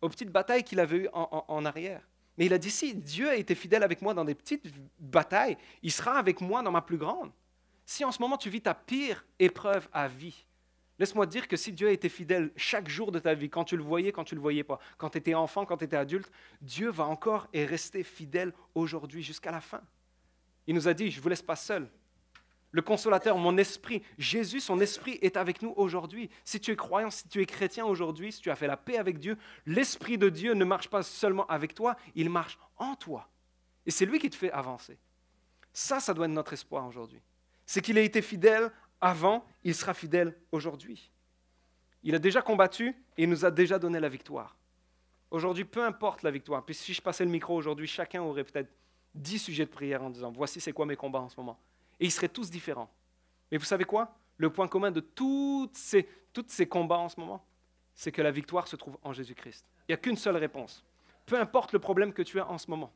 aux petites batailles qu'il avait eues en arrière. Mais il a dit, si Dieu a été fidèle avec moi dans des petites batailles, il sera avec moi dans ma plus grande. Si en ce moment tu vis ta pire épreuve à vie, Laisse-moi dire que si Dieu a été fidèle chaque jour de ta vie, quand tu le voyais, quand tu ne le voyais pas, quand tu étais enfant, quand tu étais adulte, Dieu va encore et rester fidèle aujourd'hui jusqu'à la fin. Il nous a dit, je ne vous laisse pas seul. Le consolateur, mon esprit, Jésus, son esprit est avec nous aujourd'hui. Si tu es croyant, si tu es chrétien aujourd'hui, si tu as fait la paix avec Dieu, l'esprit de Dieu ne marche pas seulement avec toi, il marche en toi. Et c'est lui qui te fait avancer. Ça, ça doit être notre espoir aujourd'hui. C'est qu'il a été fidèle avant, il sera fidèle aujourd'hui. Il a déjà combattu et il nous a déjà donné la victoire. Aujourd'hui, peu importe la victoire. Puis si je passais le micro aujourd'hui, chacun aurait peut-être dix sujets de prière en disant Voici c'est quoi mes combats en ce moment. Et ils seraient tous différents. Mais vous savez quoi Le point commun de tous ces combats en ce moment, c'est que la victoire se trouve en Jésus-Christ. Il n'y a qu'une seule réponse. Peu importe le problème que tu as en ce moment,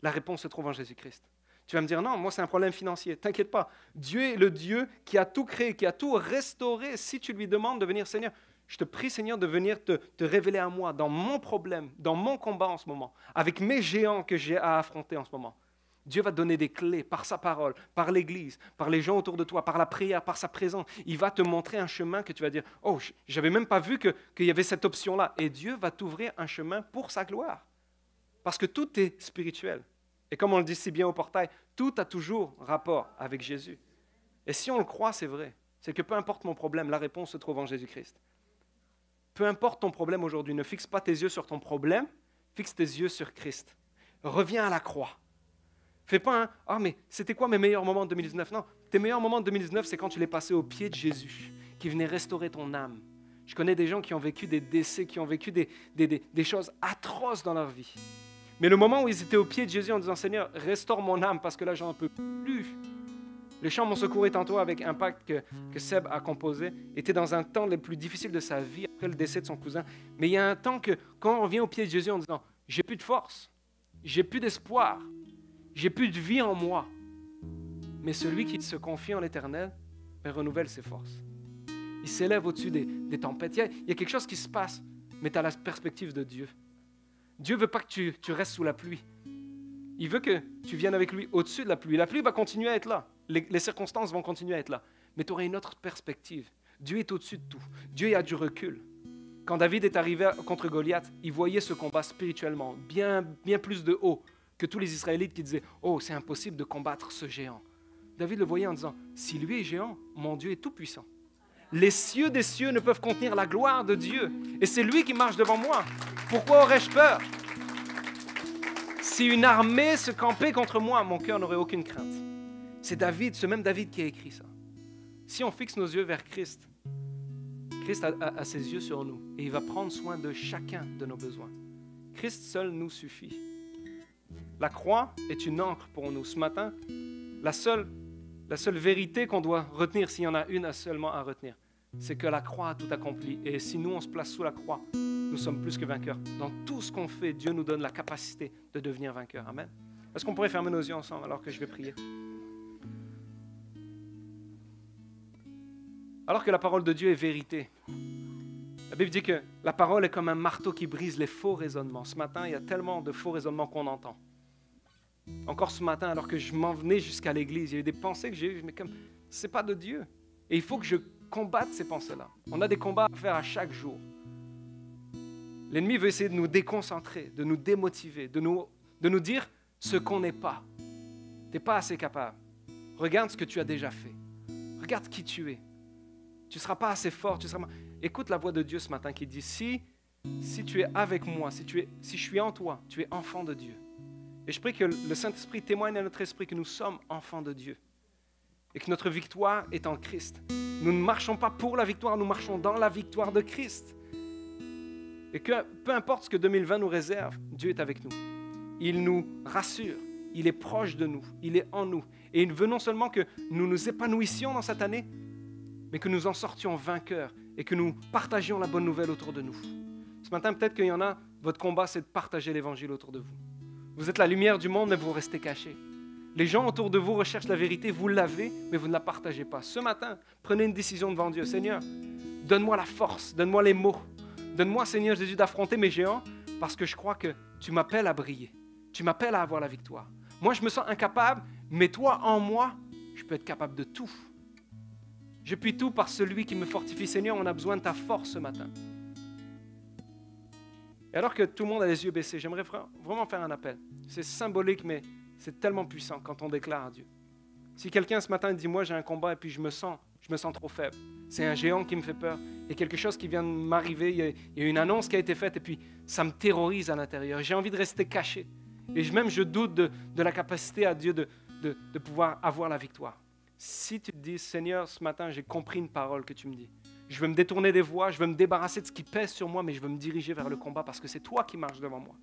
la réponse se trouve en Jésus-Christ. Tu vas me dire, non, moi c'est un problème financier. T'inquiète pas. Dieu est le Dieu qui a tout créé, qui a tout restauré. Si tu lui demandes de venir, Seigneur, je te prie, Seigneur, de venir te, révéler à moi dans mon problème, dans mon combat en ce moment, avec mes géants que j'ai à affronter en ce moment. Dieu va te donner des clés par sa parole, par l'Église, par les gens autour de toi, par la prière, par sa présence. Il va te montrer un chemin que tu vas dire, oh, j'avais même pas vu qu'il y avait cette option-là. Et Dieu va t'ouvrir un chemin pour sa gloire. Parce que tout est spirituel. Et comme on le dit si bien au portail, tout a toujours rapport avec Jésus. Et si on le croit, c'est vrai. C'est que peu importe mon problème, la réponse se trouve en Jésus-Christ. Peu importe ton problème aujourd'hui, ne fixe pas tes yeux sur ton problème, fixe tes yeux sur Christ. Reviens à la croix. Fais pas un Ah, mais c'était quoi mes meilleurs moments de 2019 Non, tes meilleurs moments de 2019, c'est quand tu l'es passé au pied de Jésus, qui venait restaurer ton âme. Je connais des gens qui ont vécu des décès, qui ont vécu des choses atroces dans leur vie. Mais le moment où ils étaient au pied de Jésus en disant Seigneur, restaure mon âme parce que là, j'en peux plus. Les chants « Mon secours est tantôt avec un pacte que Seb a composé était dans un temps le plus difficile de sa vie après le décès de son cousin. Mais il y a un temps que quand on vient au pied de Jésus en disant J'ai plus de force, j'ai plus d'espoir, j'ai plus de vie en moi. Mais celui qui se confie en l'éternel ben, renouvelle ses forces. Il s'élève au-dessus des, tempêtes. Il y, a, il y a quelque chose qui se passe, mais tu as la perspective de Dieu. Dieu veut pas que tu, restes sous la pluie. Il veut que tu viennes avec lui au-dessus de la pluie. La pluie va continuer à être là. Les, circonstances vont continuer à être là. Mais tu auras une autre perspective. Dieu est au-dessus de tout. Dieu a du recul. Quand David est arrivé contre Goliath, il voyait ce combat spirituellement, bien, bien plus de haut que tous les Israélites qui disaient Oh, c'est impossible de combattre ce géant. David le voyait en disant Si lui est géant, mon Dieu est tout-puissant. Les cieux des cieux ne peuvent contenir la gloire de Dieu. Et c'est lui qui marche devant moi. Pourquoi aurais-je peur Si une armée se campait contre moi, mon cœur n'aurait aucune crainte. C'est David, ce même David qui a écrit ça. Si on fixe nos yeux vers Christ, Christ a, ses yeux sur nous et il va prendre soin de chacun de nos besoins. Christ seul nous suffit. La croix est une encre pour nous. Ce matin, la seule, la seule vérité qu'on doit retenir, s'il y en a une à seulement à retenir, c'est que la croix a tout accompli. Et si nous, on se place sous la croix, nous sommes plus que vainqueurs. Dans tout ce qu'on fait, Dieu nous donne la capacité de devenir vainqueurs. Amen. Est-ce qu'on pourrait fermer nos yeux ensemble alors que je vais prier Alors que la parole de Dieu est vérité, la Bible dit que la parole est comme un marteau qui brise les faux raisonnements. Ce matin, il y a tellement de faux raisonnements qu'on entend. Encore ce matin, alors que je m'en venais jusqu'à l'église, il y a des pensées que j'ai eues, mais comme, c'est pas de Dieu. Et il faut que je combattre ces pensées-là. On a des combats à faire à chaque jour. L'ennemi veut essayer de nous déconcentrer, de nous démotiver, de nous, de nous dire ce qu'on n'est pas. Tu n'es pas assez capable. Regarde ce que tu as déjà fait. Regarde qui tu es. Tu ne seras pas assez fort. Tu seras... Écoute la voix de Dieu ce matin qui dit, si, si tu es avec moi, si, tu es, si je suis en toi, tu es enfant de Dieu. Et je prie que le Saint-Esprit témoigne à notre esprit que nous sommes enfants de Dieu et que notre victoire est en Christ. Nous ne marchons pas pour la victoire, nous marchons dans la victoire de Christ. Et que peu importe ce que 2020 nous réserve, Dieu est avec nous. Il nous rassure, il est proche de nous, il est en nous. Et il veut non seulement que nous nous épanouissions dans cette année, mais que nous en sortions vainqueurs et que nous partagions la bonne nouvelle autour de nous. Ce matin, peut-être qu'il y en a, votre combat, c'est de partager l'évangile autour de vous. Vous êtes la lumière du monde, mais vous restez cachés. Les gens autour de vous recherchent la vérité, vous l'avez, mais vous ne la partagez pas. Ce matin, prenez une décision devant Dieu. Seigneur, donne-moi la force, donne-moi les mots. Donne-moi, Seigneur Jésus, d'affronter mes géants, parce que je crois que tu m'appelles à briller. Tu m'appelles à avoir la victoire. Moi, je me sens incapable, mais toi, en moi, je peux être capable de tout. Je puis tout par celui qui me fortifie. Seigneur, on a besoin de ta force ce matin. Et alors que tout le monde a les yeux baissés, j'aimerais vraiment faire un appel. C'est symbolique, mais c'est tellement puissant quand on déclare à Dieu. Si quelqu'un ce matin dit, moi j'ai un combat et puis je me sens, je me sens trop faible, c'est un géant qui me fait peur, il y a quelque chose qui vient de m'arriver, il, y a une annonce qui a été faite et puis ça me terrorise à l'intérieur, j'ai envie de rester caché. Et même je doute de, la capacité à Dieu de, pouvoir avoir la victoire. Si tu dis, Seigneur, ce matin j'ai compris une parole que tu me dis, je veux me détourner des voies, je veux me débarrasser de ce qui pèse sur moi, mais je veux me diriger vers le combat parce que c'est toi qui marches devant moi.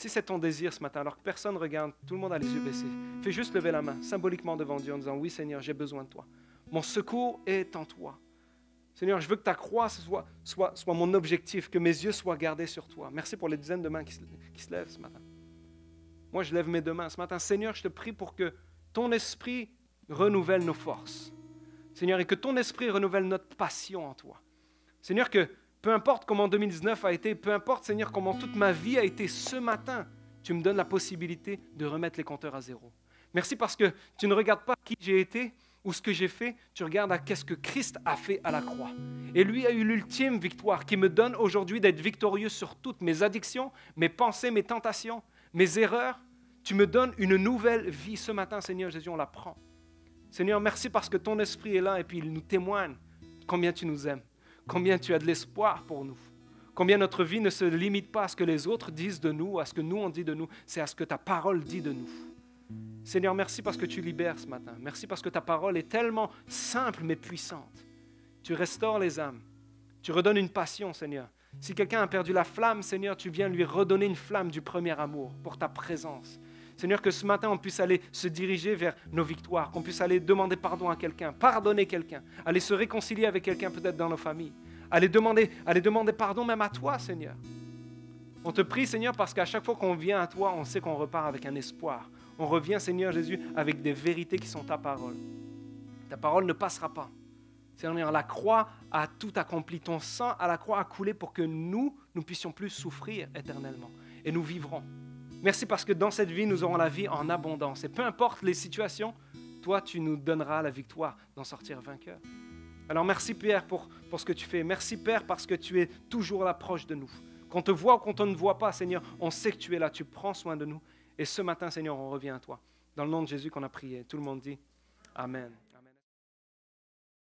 Si c'est ton désir ce matin, alors que personne ne regarde, tout le monde a les yeux baissés, fais juste lever la main symboliquement devant Dieu en disant, oui Seigneur, j'ai besoin de toi. Mon secours est en toi. Seigneur, je veux que ta croix soit, soit, mon objectif, que mes yeux soient gardés sur toi. Merci pour les dizaines de mains qui se, qui se lèvent ce matin. Moi, je lève mes deux mains ce matin. Seigneur, je te prie pour que ton esprit renouvelle nos forces. Seigneur, et que ton esprit renouvelle notre passion en toi. Seigneur, que peu importe comment 2019 a été, peu importe, Seigneur, comment toute ma vie a été ce matin, tu me donnes la possibilité de remettre les compteurs à zéro. Merci parce que tu ne regardes pas qui j'ai été ou ce que j'ai fait, tu regardes à qu'est-ce que Christ a fait à la croix. Et lui a eu l'ultime victoire qui me donne aujourd'hui d'être victorieux sur toutes mes addictions, mes pensées, mes tentations, mes erreurs. Tu me donnes une nouvelle vie ce matin, Seigneur Jésus, on la prend. Seigneur, merci parce que ton esprit est là et puis il nous témoigne combien tu nous aimes combien tu as de l'espoir pour nous, combien notre vie ne se limite pas à ce que les autres disent de nous, à ce que nous on dit de nous, c'est à ce que ta parole dit de nous. Seigneur, merci parce que tu libères ce matin. Merci parce que ta parole est tellement simple mais puissante. Tu restaures les âmes. Tu redonnes une passion, Seigneur. Si quelqu'un a perdu la flamme, Seigneur, tu viens lui redonner une flamme du premier amour pour ta présence, Seigneur, que ce matin, on puisse aller se diriger vers nos victoires, qu'on puisse aller demander pardon à quelqu'un, pardonner quelqu'un, aller se réconcilier avec quelqu'un peut-être dans nos familles, aller demander, aller demander pardon même à toi, Seigneur. On te prie, Seigneur, parce qu'à chaque fois qu'on vient à toi, on sait qu'on repart avec un espoir. On revient, Seigneur Jésus, avec des vérités qui sont ta parole. Ta parole ne passera pas. Seigneur, la croix a tout accompli. Ton sang à la croix a coulé pour que nous, nous puissions plus souffrir éternellement. Et nous vivrons. Merci parce que dans cette vie, nous aurons la vie en abondance. Et peu importe les situations, toi, tu nous donneras la victoire d'en sortir vainqueur. Alors merci Pierre pour, ce que tu fais. Merci Père parce que tu es toujours à proche de nous. Qu'on te voit ou qu'on te ne voit pas, Seigneur, on sait que tu es là, tu prends soin de nous. Et ce matin, Seigneur, on revient à toi. Dans le nom de Jésus qu'on a prié, tout le monde dit Amen.